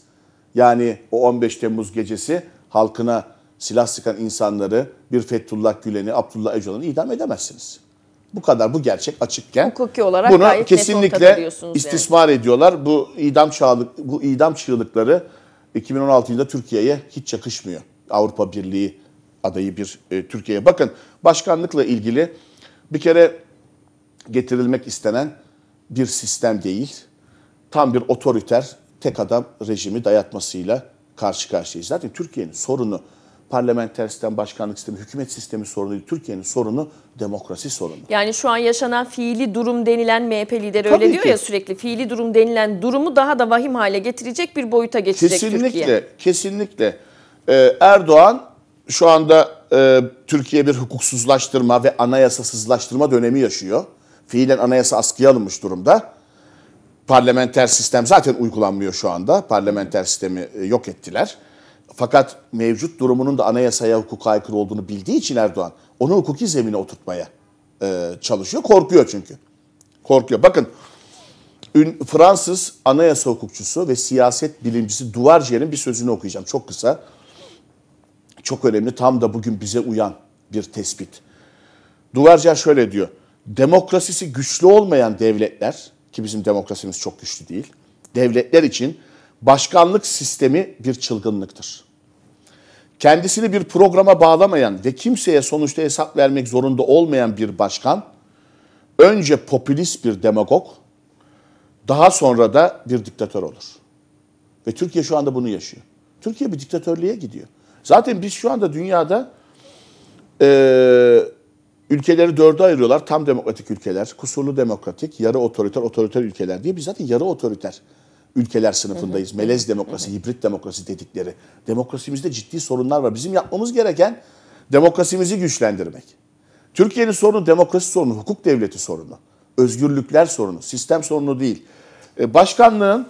Speaker 2: Yani o 15 Temmuz gecesi halkına silah sıkan insanları bir Fethullah Gülen'i, Abdullah Öcalan'ı idam edemezsiniz. Bu kadar bu gerçek açıkken.
Speaker 1: Hukuki olarak bunu gayet kesinlikle istismar
Speaker 2: yani. ediyorlar. Bu idam çağlık bu idam çığlıkları 2016 yılında Türkiye'ye hiç yakışmıyor. Avrupa Birliği adayı bir e, Türkiye'ye. Bakın başkanlıkla ilgili bir kere getirilmek istenen bir sistem değil. Tam bir otoriter tek adam rejimi dayatmasıyla karşı karşıyayız. Zaten Türkiye'nin sorunu parlamenter sistem, başkanlık sistemi, hükümet sistemi sorunu değil. Türkiye'nin sorunu demokrasi sorunu.
Speaker 1: Yani şu an yaşanan fiili durum denilen MHP lideri Tabii öyle diyor ya sürekli fiili durum denilen durumu daha da vahim hale getirecek bir boyuta geçecek kesinlikle, Türkiye. Kesinlikle,
Speaker 2: kesinlikle. Ee, Erdoğan şu anda e, Türkiye bir hukuksuzlaştırma ve anayasasızlaştırma dönemi yaşıyor. Fiilen anayasa askıya alınmış durumda. Parlamenter sistem zaten uygulanmıyor şu anda. Parlamenter sistemi e, yok ettiler. Fakat mevcut durumunun da anayasaya hukuka aykırı olduğunu bildiği için Erdoğan onu hukuki zemine oturtmaya e, çalışıyor. Korkuyor çünkü. Korkuyor. Bakın Fransız anayasa hukukçusu ve siyaset bilimcisi Duvarcier'in bir sözünü okuyacağım. Çok kısa. Çok önemli. Tam da bugün bize uyan bir tespit. Duvarcier şöyle diyor. Demokrasisi güçlü olmayan devletler ki bizim demokrasimiz çok güçlü değil. Devletler için başkanlık sistemi bir çılgınlıktır. Kendisini bir programa bağlamayan ve kimseye sonuçta hesap vermek zorunda olmayan bir başkan, önce popülist bir demagog, daha sonra da bir diktatör olur. Ve Türkiye şu anda bunu yaşıyor. Türkiye bir diktatörlüğe gidiyor. Zaten biz şu anda dünyada e, ülkeleri dörde ayırıyorlar. Tam demokratik ülkeler, kusurlu demokratik, yarı otoriter, otoriter ülkeler diye. Biz zaten yarı otoriter ülkeler sınıfındayız. Hı hı. Melez demokrasi, hı hı. hibrit demokrasi dedikleri. Demokrasimizde ciddi sorunlar var. Bizim yapmamız gereken demokrasimizi güçlendirmek. Türkiye'nin sorunu demokrasi sorunu, hukuk devleti sorunu, özgürlükler sorunu, sistem sorunu değil. E, başkanlığın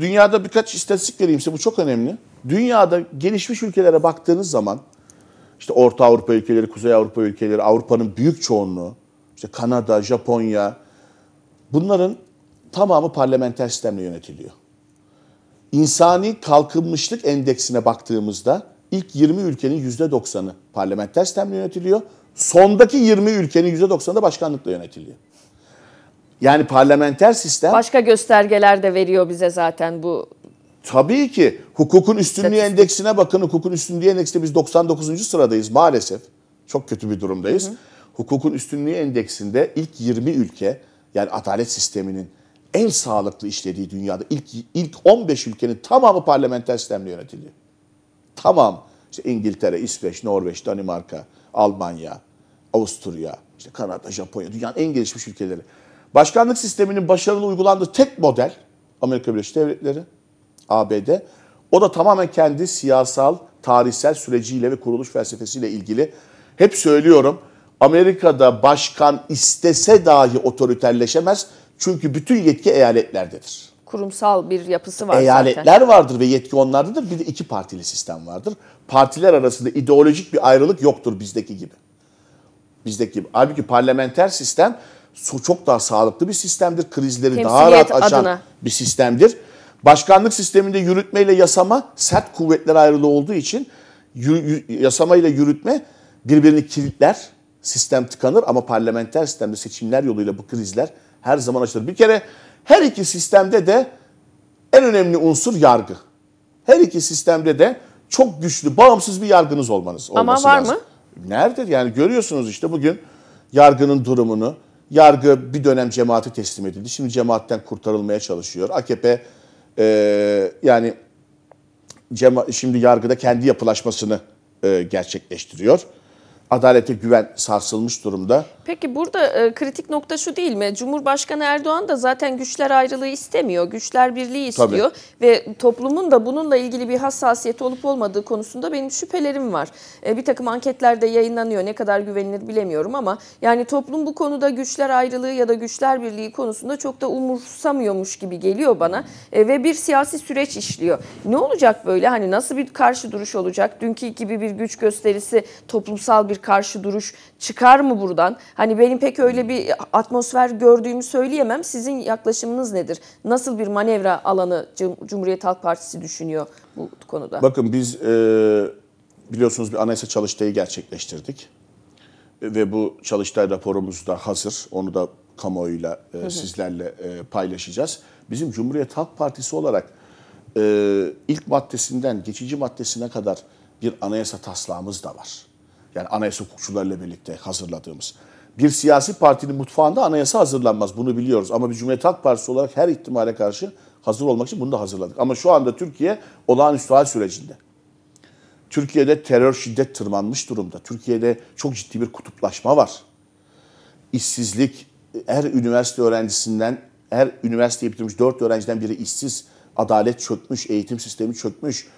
Speaker 2: dünyada birkaç istatistik vereyim size bu çok önemli. Dünyada gelişmiş ülkelere baktığınız zaman işte Orta Avrupa ülkeleri, Kuzey Avrupa ülkeleri, Avrupa'nın büyük çoğunluğu, işte Kanada, Japonya bunların tamamı parlamenter sistemle yönetiliyor. İnsani kalkınmışlık endeksine baktığımızda ilk 20 ülkenin %90'ı parlamenter sistemle yönetiliyor. Sondaki 20 ülkenin %90'ı da başkanlıkla yönetiliyor. Yani parlamenter sistem... Başka
Speaker 1: göstergeler de veriyor bize zaten bu
Speaker 2: Tabii ki hukukun üstünlüğü endeksine bakın. Hukukun üstünlüğü endeksinde biz 99. sıradayız maalesef. Çok kötü bir durumdayız. Hı hı. Hukukun üstünlüğü endeksinde ilk 20 ülke yani adalet sisteminin en sağlıklı işlediği dünyada ilk ilk 15 ülkenin tamamı parlamenter sistemle yönetiliyor. Tamam. İşte İngiltere, İsveç, Norveç, Danimarka, Almanya, Avusturya, işte Kanada, Japonya dünyanın en gelişmiş ülkeleri. Başkanlık sisteminin başarılı uygulandığı tek model Amerika Birleşik Devletleri, ABD. O da tamamen kendi siyasal, tarihsel süreciyle ve kuruluş felsefesiyle ilgili. Hep söylüyorum Amerika'da başkan istese dahi otoriterleşemez. Çünkü bütün yetki eyaletlerdedir.
Speaker 1: Kurumsal bir yapısı var Eyaletler zaten. vardır
Speaker 2: ve yetki onlardadır. Bir de iki partili sistem vardır. Partiler arasında ideolojik bir ayrılık yoktur bizdeki gibi. Bizdeki gibi. Halbuki parlamenter sistem çok daha sağlıklı bir sistemdir. Krizleri daha rahat aşan adına. bir sistemdir. Başkanlık sisteminde yürütme ile yasama sert kuvvetler ayrılığı olduğu için yasama ile yürütme birbirini kilitler, sistem tıkanır ama parlamenter sistemde seçimler yoluyla bu krizler her zaman açılır. Bir kere her iki sistemde de en önemli unsur yargı. Her iki sistemde de çok güçlü, bağımsız bir yargınız olmanız Ama olması var lazım. mı? Nerede? Yani görüyorsunuz işte bugün yargının durumunu. Yargı bir dönem cemaati teslim edildi. Şimdi cemaatten kurtarılmaya çalışıyor. AKP e, yani cema şimdi yargıda kendi yapılaşmasını e, gerçekleştiriyor. Adalete güven sarsılmış durumda.
Speaker 1: Peki burada e, kritik nokta şu değil mi? Cumhurbaşkanı Erdoğan da zaten güçler ayrılığı istemiyor. Güçler birliği istiyor. Tabii. Ve toplumun da bununla ilgili bir hassasiyet olup olmadığı konusunda benim şüphelerim var. E, bir takım anketlerde yayınlanıyor. Ne kadar güvenilir bilemiyorum ama yani toplum bu konuda güçler ayrılığı ya da güçler birliği konusunda çok da umursamıyormuş gibi geliyor bana. E, ve bir siyasi süreç işliyor. Ne olacak böyle? Hani nasıl bir karşı duruş olacak? Dünkü gibi bir güç gösterisi toplumsal bir karşı duruş çıkar mı buradan? Hani benim pek öyle bir atmosfer gördüğümü söyleyemem. Sizin yaklaşımınız nedir? Nasıl bir manevra alanı Cumhuriyet Halk Partisi düşünüyor bu
Speaker 2: konuda? Bakın biz e, biliyorsunuz bir anayasa çalıştayı gerçekleştirdik. Ve bu çalıştay raporumuz da hazır. Onu da kamuoyuyla, e, sizlerle e, paylaşacağız. Bizim Cumhuriyet Halk Partisi olarak ilk maddesinden geçici maddesine kadar bir anayasa taslağımız da var. Yani anayasa hukukçularıyla birlikte hazırladığımız bir siyasi partinin mutfağında anayasa hazırlanmaz. Bunu biliyoruz. Ama bir Cumhuriyet Halk Partisi olarak her ihtimale karşı hazır olmak için bunu da hazırladık. Ama şu anda Türkiye olağanüstü hal sürecinde. Türkiye'de terör şiddet tırmanmış durumda. Türkiye'de çok ciddi bir kutuplaşma var. İşsizlik, her üniversite öğrencisinden, her üniversite bitirmiş dört öğrenciden biri işsiz. Adalet çökmüş, eğitim sistemi çökmüş.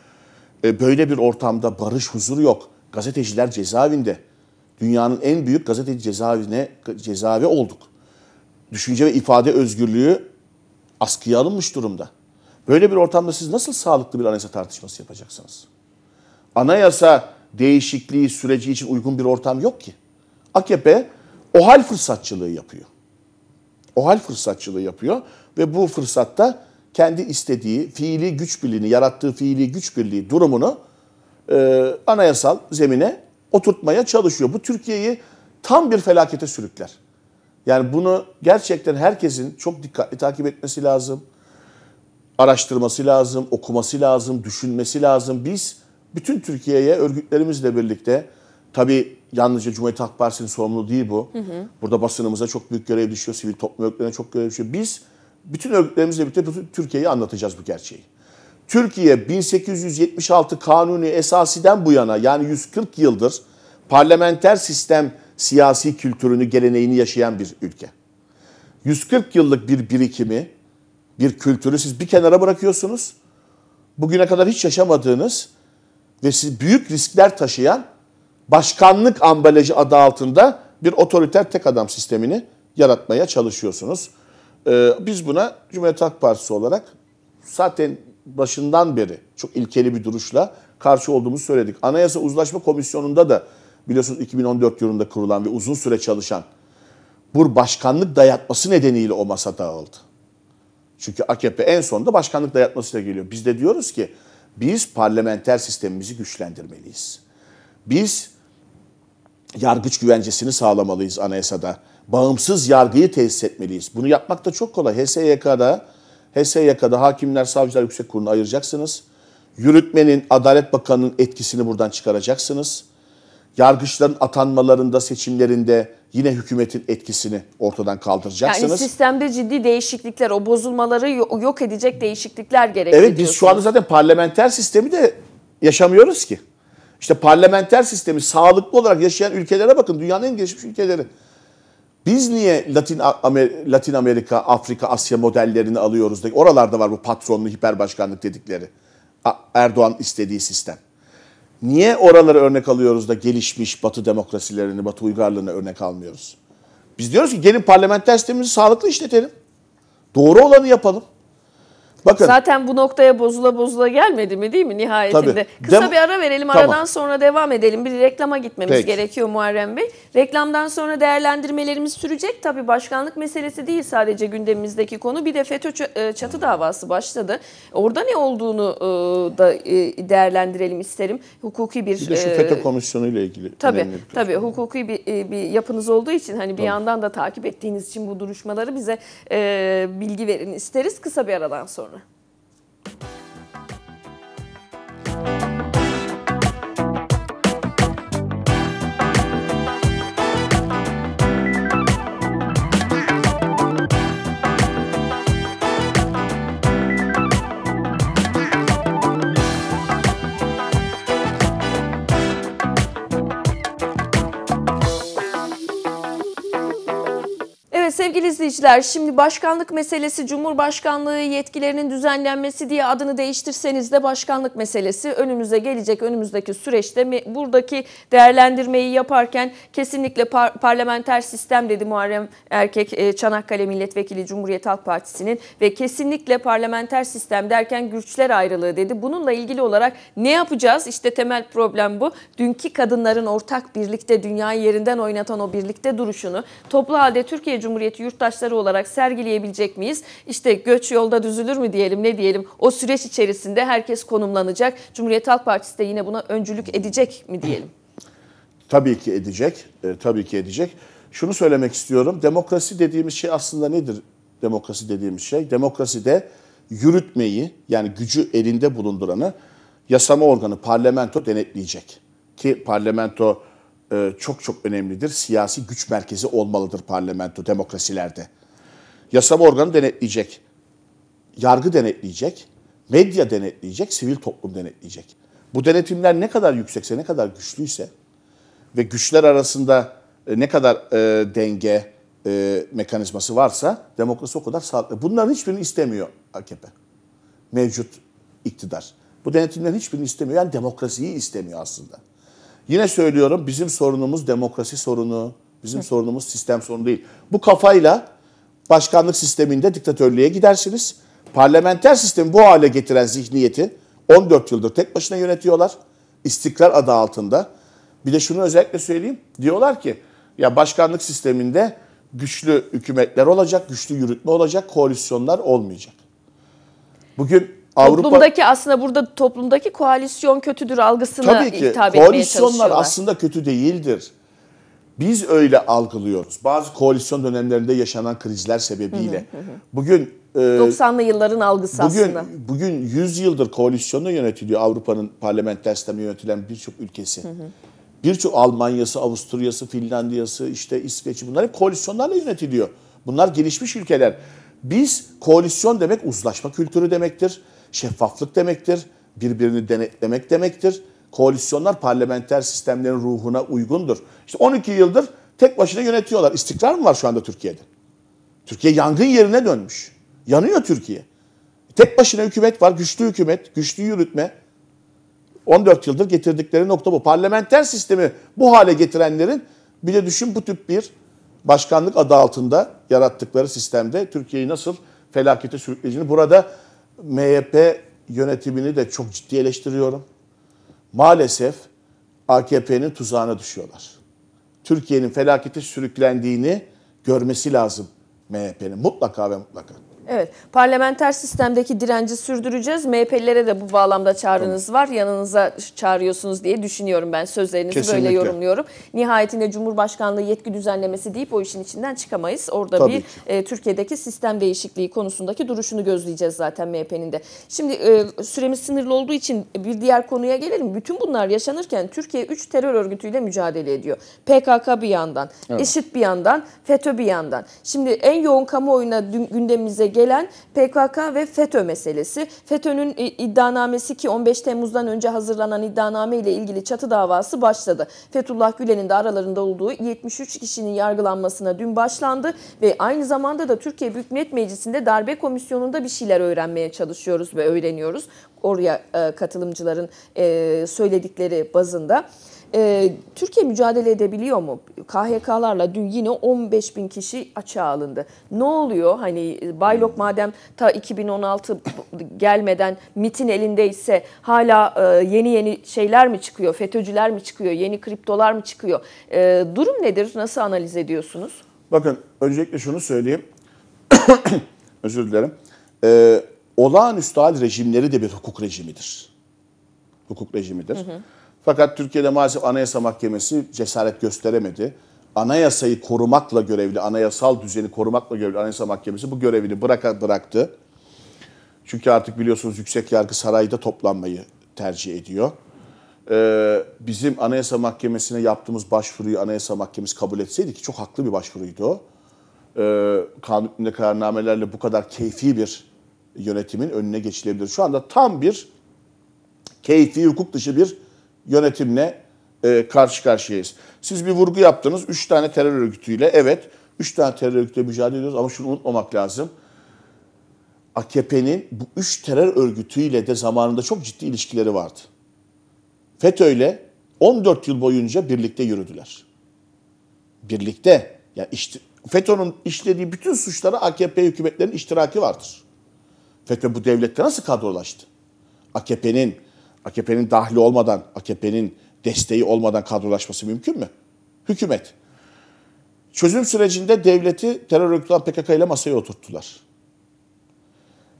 Speaker 2: E, böyle bir ortamda barış, huzur yok. Gazeteciler cezaevinde dünyanın en büyük gazeteci cezaevine cezaevi olduk. Düşünce ve ifade özgürlüğü askıya alınmış durumda. Böyle bir ortamda siz nasıl sağlıklı bir anayasa tartışması yapacaksınız? Anayasa değişikliği süreci için uygun bir ortam yok ki. AKP ohal fırsatçılığı yapıyor. Ohal fırsatçılığı yapıyor ve bu fırsatta kendi istediği fiili güç birliğini, yarattığı fiili güç birliği durumunu e, anayasal zemine oturtmaya çalışıyor. Bu Türkiye'yi tam bir felakete sürükler. Yani bunu gerçekten herkesin çok dikkatli takip etmesi lazım. Araştırması lazım, okuması lazım, düşünmesi lazım. Biz bütün Türkiye'ye örgütlerimizle birlikte tabii yalnızca Cumhuriyet Halk Partisi'nin sorumluluğu değil bu. Hı hı. Burada basınımıza çok büyük görev düşüyor, sivil toplum örgütlerine çok görev düşüyor. Biz bütün örgütlerimizle birlikte bütün Türkiye'yi anlatacağız bu gerçeği. Türkiye 1876 kanunu Esasi'den bu yana yani 140 yıldır parlamenter sistem siyasi kültürünü, geleneğini yaşayan bir ülke. 140 yıllık bir birikimi, bir kültürü siz bir kenara bırakıyorsunuz. Bugüne kadar hiç yaşamadığınız ve siz büyük riskler taşıyan başkanlık ambalajı adı altında bir otoriter tek adam sistemini yaratmaya çalışıyorsunuz. Ee, biz buna Cumhuriyet Halk Partisi olarak zaten başından beri çok ilkeli bir duruşla karşı olduğumuzu söyledik. Anayasa Uzlaşma Komisyonu'nda da biliyorsunuz 2014 yılında kurulan ve uzun süre çalışan bu başkanlık dayatması nedeniyle o masa dağıldı. Çünkü AKP en sonunda başkanlık dayatmasıyla geliyor. Biz de diyoruz ki biz parlamenter sistemimizi güçlendirmeliyiz. Biz yargıç güvencesini sağlamalıyız anayasada. Bağımsız yargıyı tesis etmeliyiz. Bunu yapmak da çok kolay. HSYK'da HSYK'da hakimler, savcılar yüksek kuruluna ayıracaksınız. Yürütmenin, Adalet Bakanı'nın etkisini buradan çıkaracaksınız. Yargıçların atanmalarında, seçimlerinde yine hükümetin etkisini ortadan kaldıracaksınız. Yani
Speaker 1: sistemde ciddi değişiklikler, o bozulmaları yok edecek değişiklikler gerekiyor. Evet
Speaker 2: biz şu anda zaten parlamenter sistemi de yaşamıyoruz ki. İşte parlamenter sistemi sağlıklı olarak yaşayan ülkelere bakın. Dünyanın en gelişmiş ülkeleri. Biz niye Latin, Amer- Latin Amerika, Afrika, Asya modellerini alıyoruz? De, oralarda var bu patronlu başkanlık dedikleri. Erdoğan istediği sistem. Niye oraları örnek alıyoruz da gelişmiş Batı demokrasilerini, Batı uygarlığını örnek almıyoruz? Biz diyoruz ki gelin parlamenter sistemimizi sağlıklı işletelim. Doğru olanı yapalım. Bakın. Zaten
Speaker 1: bu noktaya bozula bozula gelmedi mi değil mi nihayetinde? Tabii. Kısa Dem bir ara verelim tamam. aradan sonra devam edelim. Bir reklama gitmemiz Peki. gerekiyor Muharrem Bey. Reklamdan sonra değerlendirmelerimiz sürecek. Tabii başkanlık meselesi değil sadece gündemimizdeki konu. Bir de FETÖ e, çatı davası başladı. Orada ne olduğunu e, da e, değerlendirelim isterim. Hukuki bir... Bir de şu FETÖ
Speaker 2: komisyonu ile ilgili. Tabii,
Speaker 1: tabii hukuki bir, bir yapınız olduğu için hani bir tamam. yandan da takip ettiğiniz için bu duruşmaları bize bilgi verin isteriz kısa bir aradan sonra. sevgili izleyiciler şimdi başkanlık meselesi Cumhurbaşkanlığı yetkilerinin düzenlenmesi diye adını değiştirseniz de başkanlık meselesi önümüze gelecek önümüzdeki süreçte buradaki değerlendirmeyi yaparken kesinlikle par parlamenter sistem dedi Muharrem Erkek e, Çanakkale Milletvekili Cumhuriyet Halk Partisi'nin ve kesinlikle parlamenter sistem derken güçler ayrılığı dedi. Bununla ilgili olarak ne yapacağız? İşte temel problem bu. Dünkü kadınların ortak birlikte dünyayı yerinden oynatan o birlikte duruşunu toplu halde Türkiye Cumhuriyeti Cumhuriyeti yurttaşları olarak sergileyebilecek miyiz? İşte göç yolda düzülür mü diyelim ne diyelim? O süreç içerisinde herkes konumlanacak. Cumhuriyet Halk Partisi de yine buna öncülük edecek mi diyelim?
Speaker 2: Tabii ki edecek. E, tabii ki edecek. Şunu söylemek istiyorum. Demokrasi dediğimiz şey aslında nedir? Demokrasi dediğimiz şey. Demokrasi de yürütmeyi yani gücü elinde bulunduranı yasama organı parlamento denetleyecek. Ki parlamento e, çok çok önemlidir. Siyasi güç merkezi olmalıdır parlamento demokrasilerde. Yasama organı denetleyecek, yargı denetleyecek, medya denetleyecek, sivil toplum denetleyecek. Bu denetimler ne kadar yüksekse, ne kadar güçlüyse ve güçler arasında e, ne kadar e, denge e, mekanizması varsa demokrasi o kadar sağlıklı. Bunların hiçbirini istemiyor AKP. Mevcut iktidar. Bu denetimlerin hiçbirini istemiyor. Yani demokrasiyi istemiyor aslında. Yine söylüyorum bizim sorunumuz demokrasi sorunu, bizim sorunumuz sistem sorunu değil. Bu kafayla başkanlık sisteminde diktatörlüğe gidersiniz. Parlamenter sistemi bu hale getiren zihniyeti 14 yıldır tek başına yönetiyorlar. İstikrar adı altında. Bir de şunu özellikle söyleyeyim. Diyorlar ki ya başkanlık sisteminde güçlü hükümetler olacak, güçlü yürütme olacak, koalisyonlar olmayacak. Bugün Avrupa, toplumdaki
Speaker 1: aslında burada toplumdaki koalisyon kötüdür algısını tabii ki, hitap etmeye Koalisyonlar aslında
Speaker 2: kötü değildir. Biz öyle algılıyoruz. Bazı koalisyon dönemlerinde yaşanan krizler sebebiyle. Bugün e, 90'lı
Speaker 1: yılların algısı bugün, aslında.
Speaker 2: Bugün 100 yıldır koalisyonla yönetiliyor Avrupa'nın parlamenter sistemi yönetilen birçok ülkesi. Birçok Almanya'sı, Avusturya'sı, Finlandiya'sı, işte İsveç'i bunlar hep koalisyonlarla yönetiliyor. Bunlar gelişmiş ülkeler. Biz koalisyon demek uzlaşma kültürü demektir şeffaflık demektir, birbirini denetlemek demektir. Koalisyonlar parlamenter sistemlerin ruhuna uygundur. İşte 12 yıldır tek başına yönetiyorlar. İstikrar mı var şu anda Türkiye'de? Türkiye yangın yerine dönmüş. Yanıyor Türkiye. Tek başına hükümet var, güçlü hükümet, güçlü yürütme. 14 yıldır getirdikleri nokta bu. Parlamenter sistemi bu hale getirenlerin bir de düşün bu tip bir başkanlık adı altında yarattıkları sistemde Türkiye'yi nasıl felakete sürükleyeceğini burada MHP yönetimini de çok ciddi eleştiriyorum. Maalesef AKP'nin tuzağına düşüyorlar. Türkiye'nin felakete sürüklendiğini görmesi lazım MHP'nin mutlaka ve mutlaka.
Speaker 1: Evet, parlamenter sistemdeki direnci sürdüreceğiz. MHP'lilere de bu bağlamda çağrınız tamam. var. Yanınıza çağırıyorsunuz diye düşünüyorum ben. Sözlerinizi Kesinlikle. böyle yorumluyorum. Nihayetinde Cumhurbaşkanlığı yetki düzenlemesi deyip o işin içinden çıkamayız. Orada Tabii. bir e, Türkiye'deki sistem değişikliği konusundaki duruşunu gözleyeceğiz zaten MHP'nin de. Şimdi e, süremiz sınırlı olduğu için bir diğer konuya gelelim. Bütün bunlar yaşanırken Türkiye 3 terör örgütüyle mücadele ediyor. PKK bir yandan, evet. IŞİD bir yandan, FETÖ bir yandan. Şimdi en yoğun kamuoyuna gündemimize gelen PKK ve FETÖ meselesi. FETÖ'nün iddianamesi ki 15 Temmuz'dan önce hazırlanan iddianame ile ilgili çatı davası başladı. Fethullah Gülen'in de aralarında olduğu 73 kişinin yargılanmasına dün başlandı ve aynı zamanda da Türkiye Büyük Millet Meclisi'nde darbe komisyonunda bir şeyler öğrenmeye çalışıyoruz ve öğreniyoruz. Oraya e, katılımcıların e, söyledikleri bazında. E, Türkiye mücadele edebiliyor mu? KHK'larla dün yine 15 bin kişi açığa alındı. Ne oluyor? Hani e, Baylok madem ta 2016 gelmeden MIT'in elindeyse hala e, yeni yeni şeyler mi çıkıyor? FETÖ'cüler mi çıkıyor? Yeni kriptolar mı çıkıyor? E, durum nedir? Nasıl analiz ediyorsunuz?
Speaker 2: Bakın öncelikle şunu söyleyeyim. Özür dilerim. Ee, olağanüstü hal rejimleri de bir hukuk rejimidir. Hukuk rejimidir. Hı hı. Fakat Türkiye'de maalesef Anayasa Mahkemesi cesaret gösteremedi. Anayasayı korumakla görevli, anayasal düzeni korumakla görevli Anayasa Mahkemesi bu görevini bıraka, bıraktı. Çünkü artık biliyorsunuz yüksek yargı sarayda toplanmayı tercih ediyor. Ee, bizim Anayasa Mahkemesi'ne yaptığımız başvuruyu Anayasa Mahkemesi kabul etseydi ki çok haklı bir başvuruydu o. Ee, kanun hükmünde kararnamelerle bu kadar keyfi bir yönetimin önüne geçilebilir. Şu anda tam bir keyfi hukuk dışı bir yönetimle e, karşı karşıyayız. Siz bir vurgu yaptınız. Üç tane terör örgütüyle. Evet, üç tane terör örgütüyle mücadele ediyoruz ama şunu unutmamak lazım. AKP'nin bu üç terör örgütüyle de zamanında çok ciddi ilişkileri vardı. FETÖ'yle 14 yıl boyunca birlikte yürüdüler. Birlikte. Ya yani işte, FETÖ'nün işlediği bütün suçlara AKP hükümetlerinin iştiraki vardır. FETÖ bu devlette nasıl kadrolaştı? AKP'nin AKP'nin dahli olmadan, AKP'nin desteği olmadan kadrolaşması mümkün mü? Hükümet. Çözüm sürecinde devleti terör örgütü PKK ile masaya oturttular.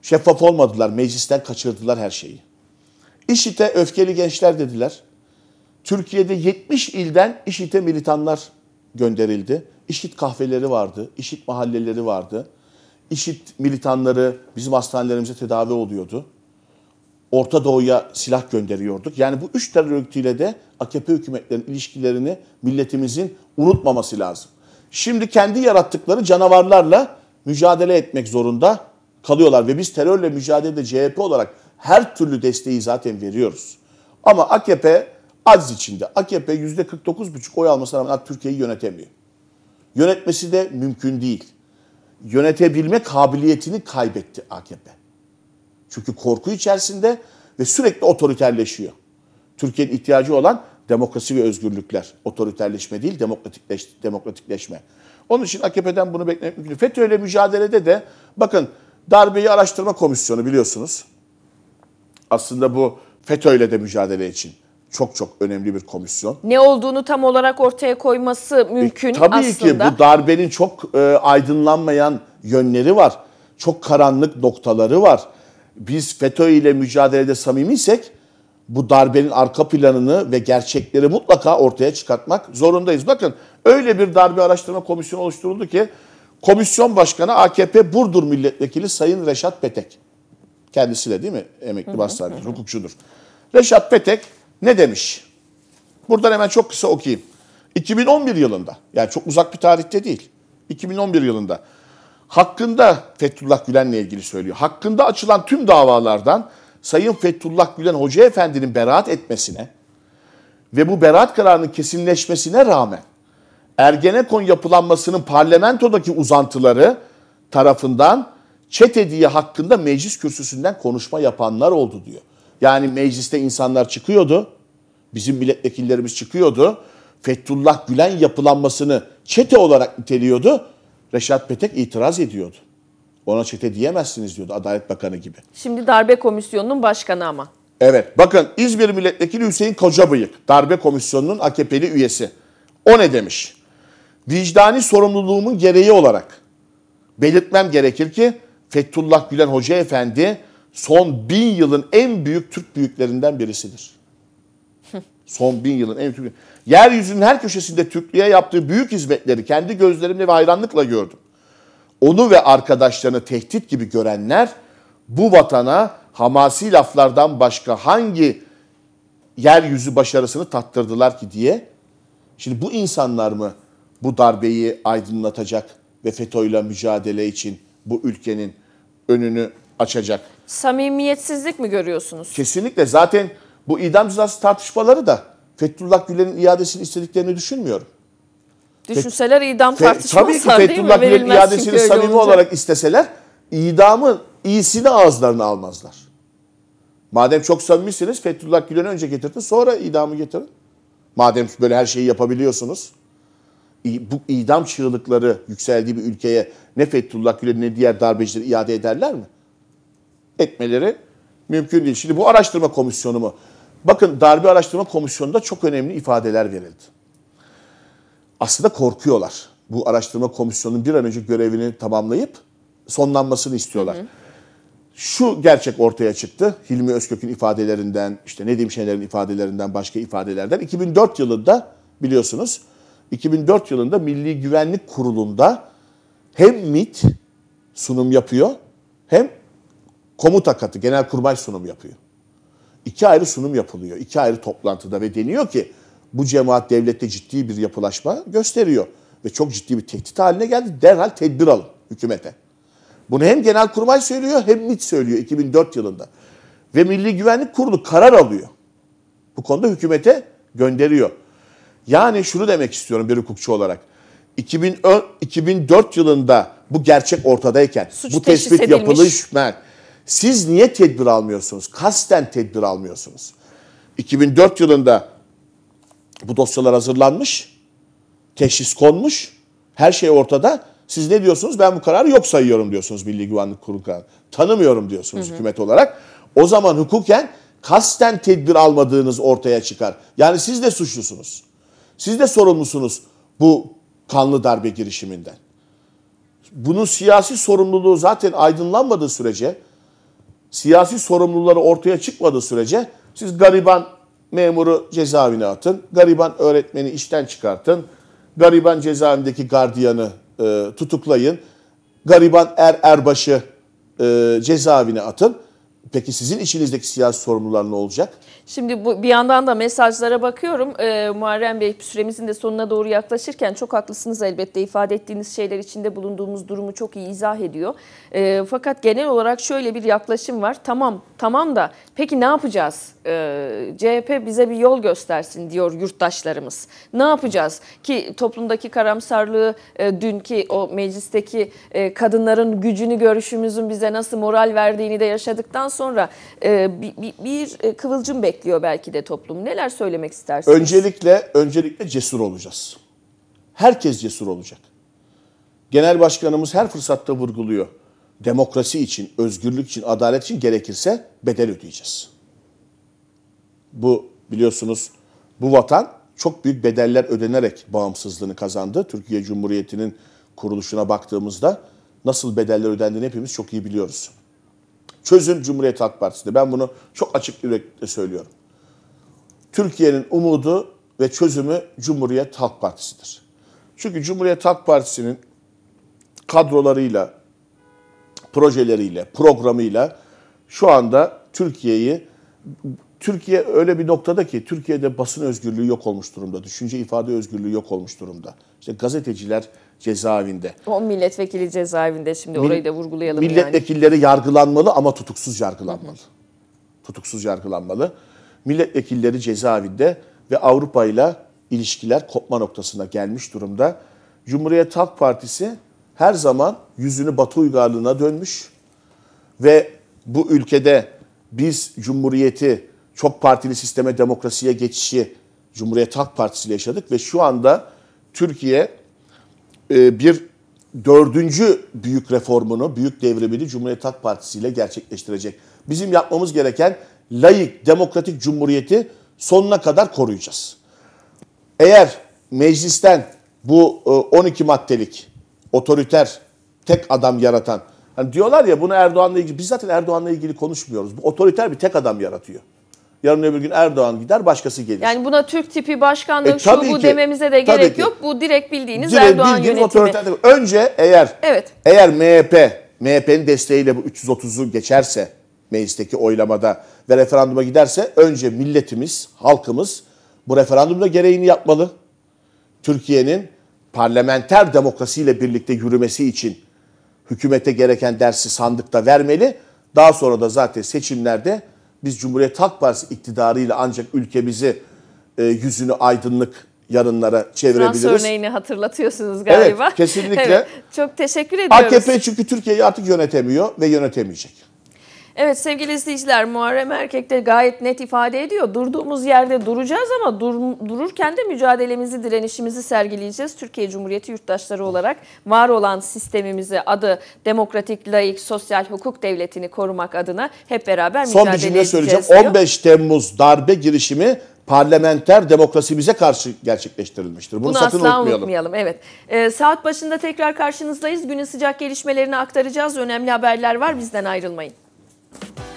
Speaker 2: Şeffaf olmadılar, meclisten kaçırdılar her şeyi. İşite öfkeli gençler dediler. Türkiye'de 70 ilden işite militanlar gönderildi. İşit kahveleri vardı, işit mahalleleri vardı. İşit militanları bizim hastanelerimize tedavi oluyordu. Orta Doğu'ya silah gönderiyorduk. Yani bu üç terör örgütüyle de AKP hükümetlerin ilişkilerini milletimizin unutmaması lazım. Şimdi kendi yarattıkları canavarlarla mücadele etmek zorunda kalıyorlar ve biz terörle mücadelede CHP olarak her türlü desteği zaten veriyoruz. Ama AKP az içinde. AKP %49,5 oy almasına rağmen Türkiye'yi yönetemiyor. Yönetmesi de mümkün değil. Yönetebilme kabiliyetini kaybetti AKP. Çünkü korku içerisinde ve sürekli otoriterleşiyor. Türkiye'nin ihtiyacı olan demokrasi ve özgürlükler. Otoriterleşme değil, demokratikleş, demokratikleşme. Onun için AKP'den bunu beklemek mümkün. Fetöyle mücadelede de bakın darbeyi araştırma komisyonu biliyorsunuz. Aslında bu fetöyle de mücadele için çok çok önemli bir komisyon.
Speaker 1: Ne olduğunu tam olarak ortaya koyması e, mümkün e, tabii aslında. Tabii ki bu
Speaker 2: darbenin çok e, aydınlanmayan yönleri var. Çok karanlık noktaları var biz FETÖ ile mücadelede samimiysek bu darbenin arka planını ve gerçekleri mutlaka ortaya çıkartmak zorundayız. Bakın öyle bir darbe araştırma komisyonu oluşturuldu ki komisyon başkanı AKP Burdur milletvekili Sayın Reşat Petek. Kendisi de değil mi? Emekli başsavcı, hukukçudur. Reşat Petek ne demiş? Buradan hemen çok kısa okuyayım. 2011 yılında, yani çok uzak bir tarihte değil. 2011 yılında hakkında Fethullah Gülen'le ilgili söylüyor. Hakkında açılan tüm davalardan Sayın Fethullah Gülen Hoca Efendi'nin beraat etmesine ve bu beraat kararının kesinleşmesine rağmen Ergenekon yapılanmasının parlamentodaki uzantıları tarafından çete diye hakkında meclis kürsüsünden konuşma yapanlar oldu diyor. Yani mecliste insanlar çıkıyordu. Bizim milletvekillerimiz çıkıyordu. Fethullah Gülen yapılanmasını çete olarak niteliyordu. Reşat Petek itiraz ediyordu. Ona çete diyemezsiniz diyordu Adalet Bakanı gibi.
Speaker 1: Şimdi darbe komisyonunun başkanı ama.
Speaker 2: Evet bakın İzmir Milletvekili Hüseyin Kocabıyık darbe komisyonunun AKP'li üyesi. O ne demiş? Vicdani sorumluluğumun gereği olarak belirtmem gerekir ki Fethullah Gülen Hoca Efendi son bin yılın en büyük Türk büyüklerinden birisidir. son bin yılın en büyük Yeryüzünün her köşesinde Türklüğe yaptığı büyük hizmetleri kendi gözlerimle ve hayranlıkla gördüm. Onu ve arkadaşlarını tehdit gibi görenler bu vatana hamasi laflardan başka hangi yeryüzü başarısını tattırdılar ki diye. Şimdi bu insanlar mı bu darbeyi aydınlatacak ve FETÖ'yle mücadele için bu ülkenin önünü açacak?
Speaker 1: Samimiyetsizlik mi görüyorsunuz?
Speaker 2: Kesinlikle zaten bu idam cezası tartışmaları da Fethullah Gülen'in iadesini istediklerini düşünmüyorum.
Speaker 1: Düşünseler idam Fe, tartışmazlar değil Tabii ki Fethullah Gülen'in iadesini samimi olunca. olarak
Speaker 2: isteseler idamın iyisini ağızlarına almazlar. Madem çok samimisiniz Fethullah Gülen'i önce getirdin sonra idamı getirin. Madem böyle her şeyi yapabiliyorsunuz. Bu idam çığlıkları yükseldiği bir ülkeye ne Fethullah Gülen'i ne diğer darbecileri iade ederler mi? Etmeleri mümkün değil. Şimdi bu araştırma komisyonu mu? Bakın darbe araştırma komisyonunda çok önemli ifadeler verildi. Aslında korkuyorlar. Bu araştırma komisyonunun bir an önce görevini tamamlayıp sonlanmasını istiyorlar. Hı hı. Şu gerçek ortaya çıktı. Hilmi Özkök'ün ifadelerinden, işte Nedim Şener'in ifadelerinden, başka ifadelerden. 2004 yılında biliyorsunuz 2004 yılında Milli Güvenlik Kurulu'nda hem MIT sunum yapıyor hem komuta katı, genel kurmay sunum yapıyor iki ayrı sunum yapılıyor. iki ayrı toplantıda ve deniyor ki bu cemaat devlette ciddi bir yapılaşma gösteriyor. Ve çok ciddi bir tehdit haline geldi. Derhal tedbir alın hükümete. Bunu hem Genelkurmay söylüyor hem mit söylüyor 2004 yılında. Ve Milli Güvenlik Kurulu karar alıyor. Bu konuda hükümete gönderiyor. Yani şunu demek istiyorum bir hukukçu olarak. 2004 yılında bu gerçek ortadayken, Suç bu tespit yapılış yapılmış, siz niye tedbir almıyorsunuz? Kasten tedbir almıyorsunuz. 2004 yılında bu dosyalar hazırlanmış, teşhis konmuş, her şey ortada. Siz ne diyorsunuz? Ben bu kararı yok sayıyorum diyorsunuz Milli Güvenlik Kurulu kararı. Tanımıyorum diyorsunuz hı hı. hükümet olarak. O zaman hukuken kasten tedbir almadığınız ortaya çıkar. Yani siz de suçlusunuz. Siz de sorumlusunuz bu kanlı darbe girişiminden. Bunun siyasi sorumluluğu zaten aydınlanmadığı sürece siyasi sorumluları ortaya çıkmadığı sürece siz gariban memuru cezaevine atın, gariban öğretmeni işten çıkartın, gariban cezaevindeki gardiyanı e, tutuklayın, gariban er erbaşı e, cezaevine atın. Peki sizin içinizdeki siyasi sorumlular ne olacak?
Speaker 1: Şimdi bu, bir yandan da mesajlara bakıyorum. Ee, Muharrem Bey süremizin de sonuna doğru yaklaşırken çok haklısınız elbette ifade ettiğiniz şeyler içinde bulunduğumuz durumu çok iyi izah ediyor. Ee, fakat genel olarak şöyle bir yaklaşım var. Tamam tamam da peki ne yapacağız? Ee, CHP bize bir yol göstersin diyor yurttaşlarımız. Ne yapacağız ki toplumdaki karamsarlığı e, dünkü o meclisteki e, kadınların gücünü görüşümüzün bize nasıl moral verdiğini de yaşadıktan sonra e, bir, bir, e, bir kıvılcım bekliyoruz bekliyor belki de toplum. Neler söylemek istersiniz?
Speaker 2: Öncelikle öncelikle cesur olacağız. Herkes cesur olacak. Genel başkanımız her fırsatta vurguluyor. Demokrasi için, özgürlük için, adalet için gerekirse bedel ödeyeceğiz. Bu biliyorsunuz bu vatan çok büyük bedeller ödenerek bağımsızlığını kazandı. Türkiye Cumhuriyeti'nin kuruluşuna baktığımızda nasıl bedeller ödendiğini hepimiz çok iyi biliyoruz. Çözüm Cumhuriyet Halk Partisi'ni. Ben bunu çok açık yürekle söylüyorum. Türkiye'nin umudu ve çözümü Cumhuriyet Halk Partisi'dir. Çünkü Cumhuriyet Halk Partisi'nin kadrolarıyla, projeleriyle, programıyla şu anda Türkiye'yi Türkiye öyle bir noktada ki Türkiye'de basın özgürlüğü yok olmuş durumda. Düşünce ifade özgürlüğü yok olmuş durumda. İşte gazeteciler cezaevinde.
Speaker 1: O milletvekili cezaevinde şimdi Mil orayı da vurgulayalım Milletvekilleri
Speaker 2: yani. yargılanmalı ama tutuksuz yargılanmalı. Tutuksuz yargılanmalı. Milletvekilleri cezaevinde ve Avrupa ile ilişkiler kopma noktasına gelmiş durumda. Cumhuriyet Halk Partisi her zaman yüzünü Batı uygarlığına dönmüş ve bu ülkede biz cumhuriyeti çok partili sisteme demokrasiye geçişi Cumhuriyet Halk Partisi ile yaşadık ve şu anda Türkiye e, bir dördüncü büyük reformunu, büyük devrimini Cumhuriyet Halk Partisi ile gerçekleştirecek. Bizim yapmamız gereken layık, demokratik cumhuriyeti sonuna kadar koruyacağız. Eğer meclisten bu 12 e, maddelik otoriter tek adam yaratan, hani diyorlar ya bunu Erdoğan'la ilgili, biz zaten Erdoğan'la ilgili konuşmuyoruz. Bu otoriter bir tek adam yaratıyor. Yarın öbür gün Erdoğan gider başkası gelir.
Speaker 1: Yani buna Türk tipi başkanlık e, şu bu ki, dememize de gerek ki. yok. Bu direkt bildiğiniz direkt Erdoğan bildiğiniz yönetimi.
Speaker 2: önce eğer evet. eğer MHP, MHP'nin desteğiyle bu 330'u geçerse meclisteki oylamada ve referanduma giderse önce milletimiz, halkımız bu referandumda gereğini yapmalı. Türkiye'nin parlamenter demokrasiyle birlikte yürümesi için hükümete gereken dersi sandıkta vermeli. Daha sonra da zaten seçimlerde biz Cumhuriyet Halk Partisi iktidarıyla ancak ülkemizi e, yüzünü aydınlık yarınlara çevirebiliriz. Fransa
Speaker 1: örneğini hatırlatıyorsunuz galiba. Evet kesinlikle. Evet, çok teşekkür ediyoruz. AKP
Speaker 2: çünkü Türkiye'yi artık yönetemiyor ve yönetemeyecek.
Speaker 1: Evet sevgili izleyiciler Muharrem Erkek'te gayet net ifade ediyor. Durduğumuz yerde duracağız ama dur, dururken de mücadelemizi, direnişimizi sergileyeceğiz. Türkiye Cumhuriyeti yurttaşları olarak var olan sistemimizi adı demokratik, layık, sosyal hukuk devletini korumak adına hep beraber Son mücadele edeceğiz Son bir cümle söyleyeceğim. Diyor.
Speaker 2: 15 Temmuz darbe girişimi parlamenter demokrasimize karşı gerçekleştirilmiştir. Bunu, Bunu sakın asla unutmayalım. unutmayalım.
Speaker 1: Evet. Ee, saat başında tekrar karşınızdayız. Günün sıcak gelişmelerini aktaracağız. Önemli haberler var. Bizden ayrılmayın. Bye.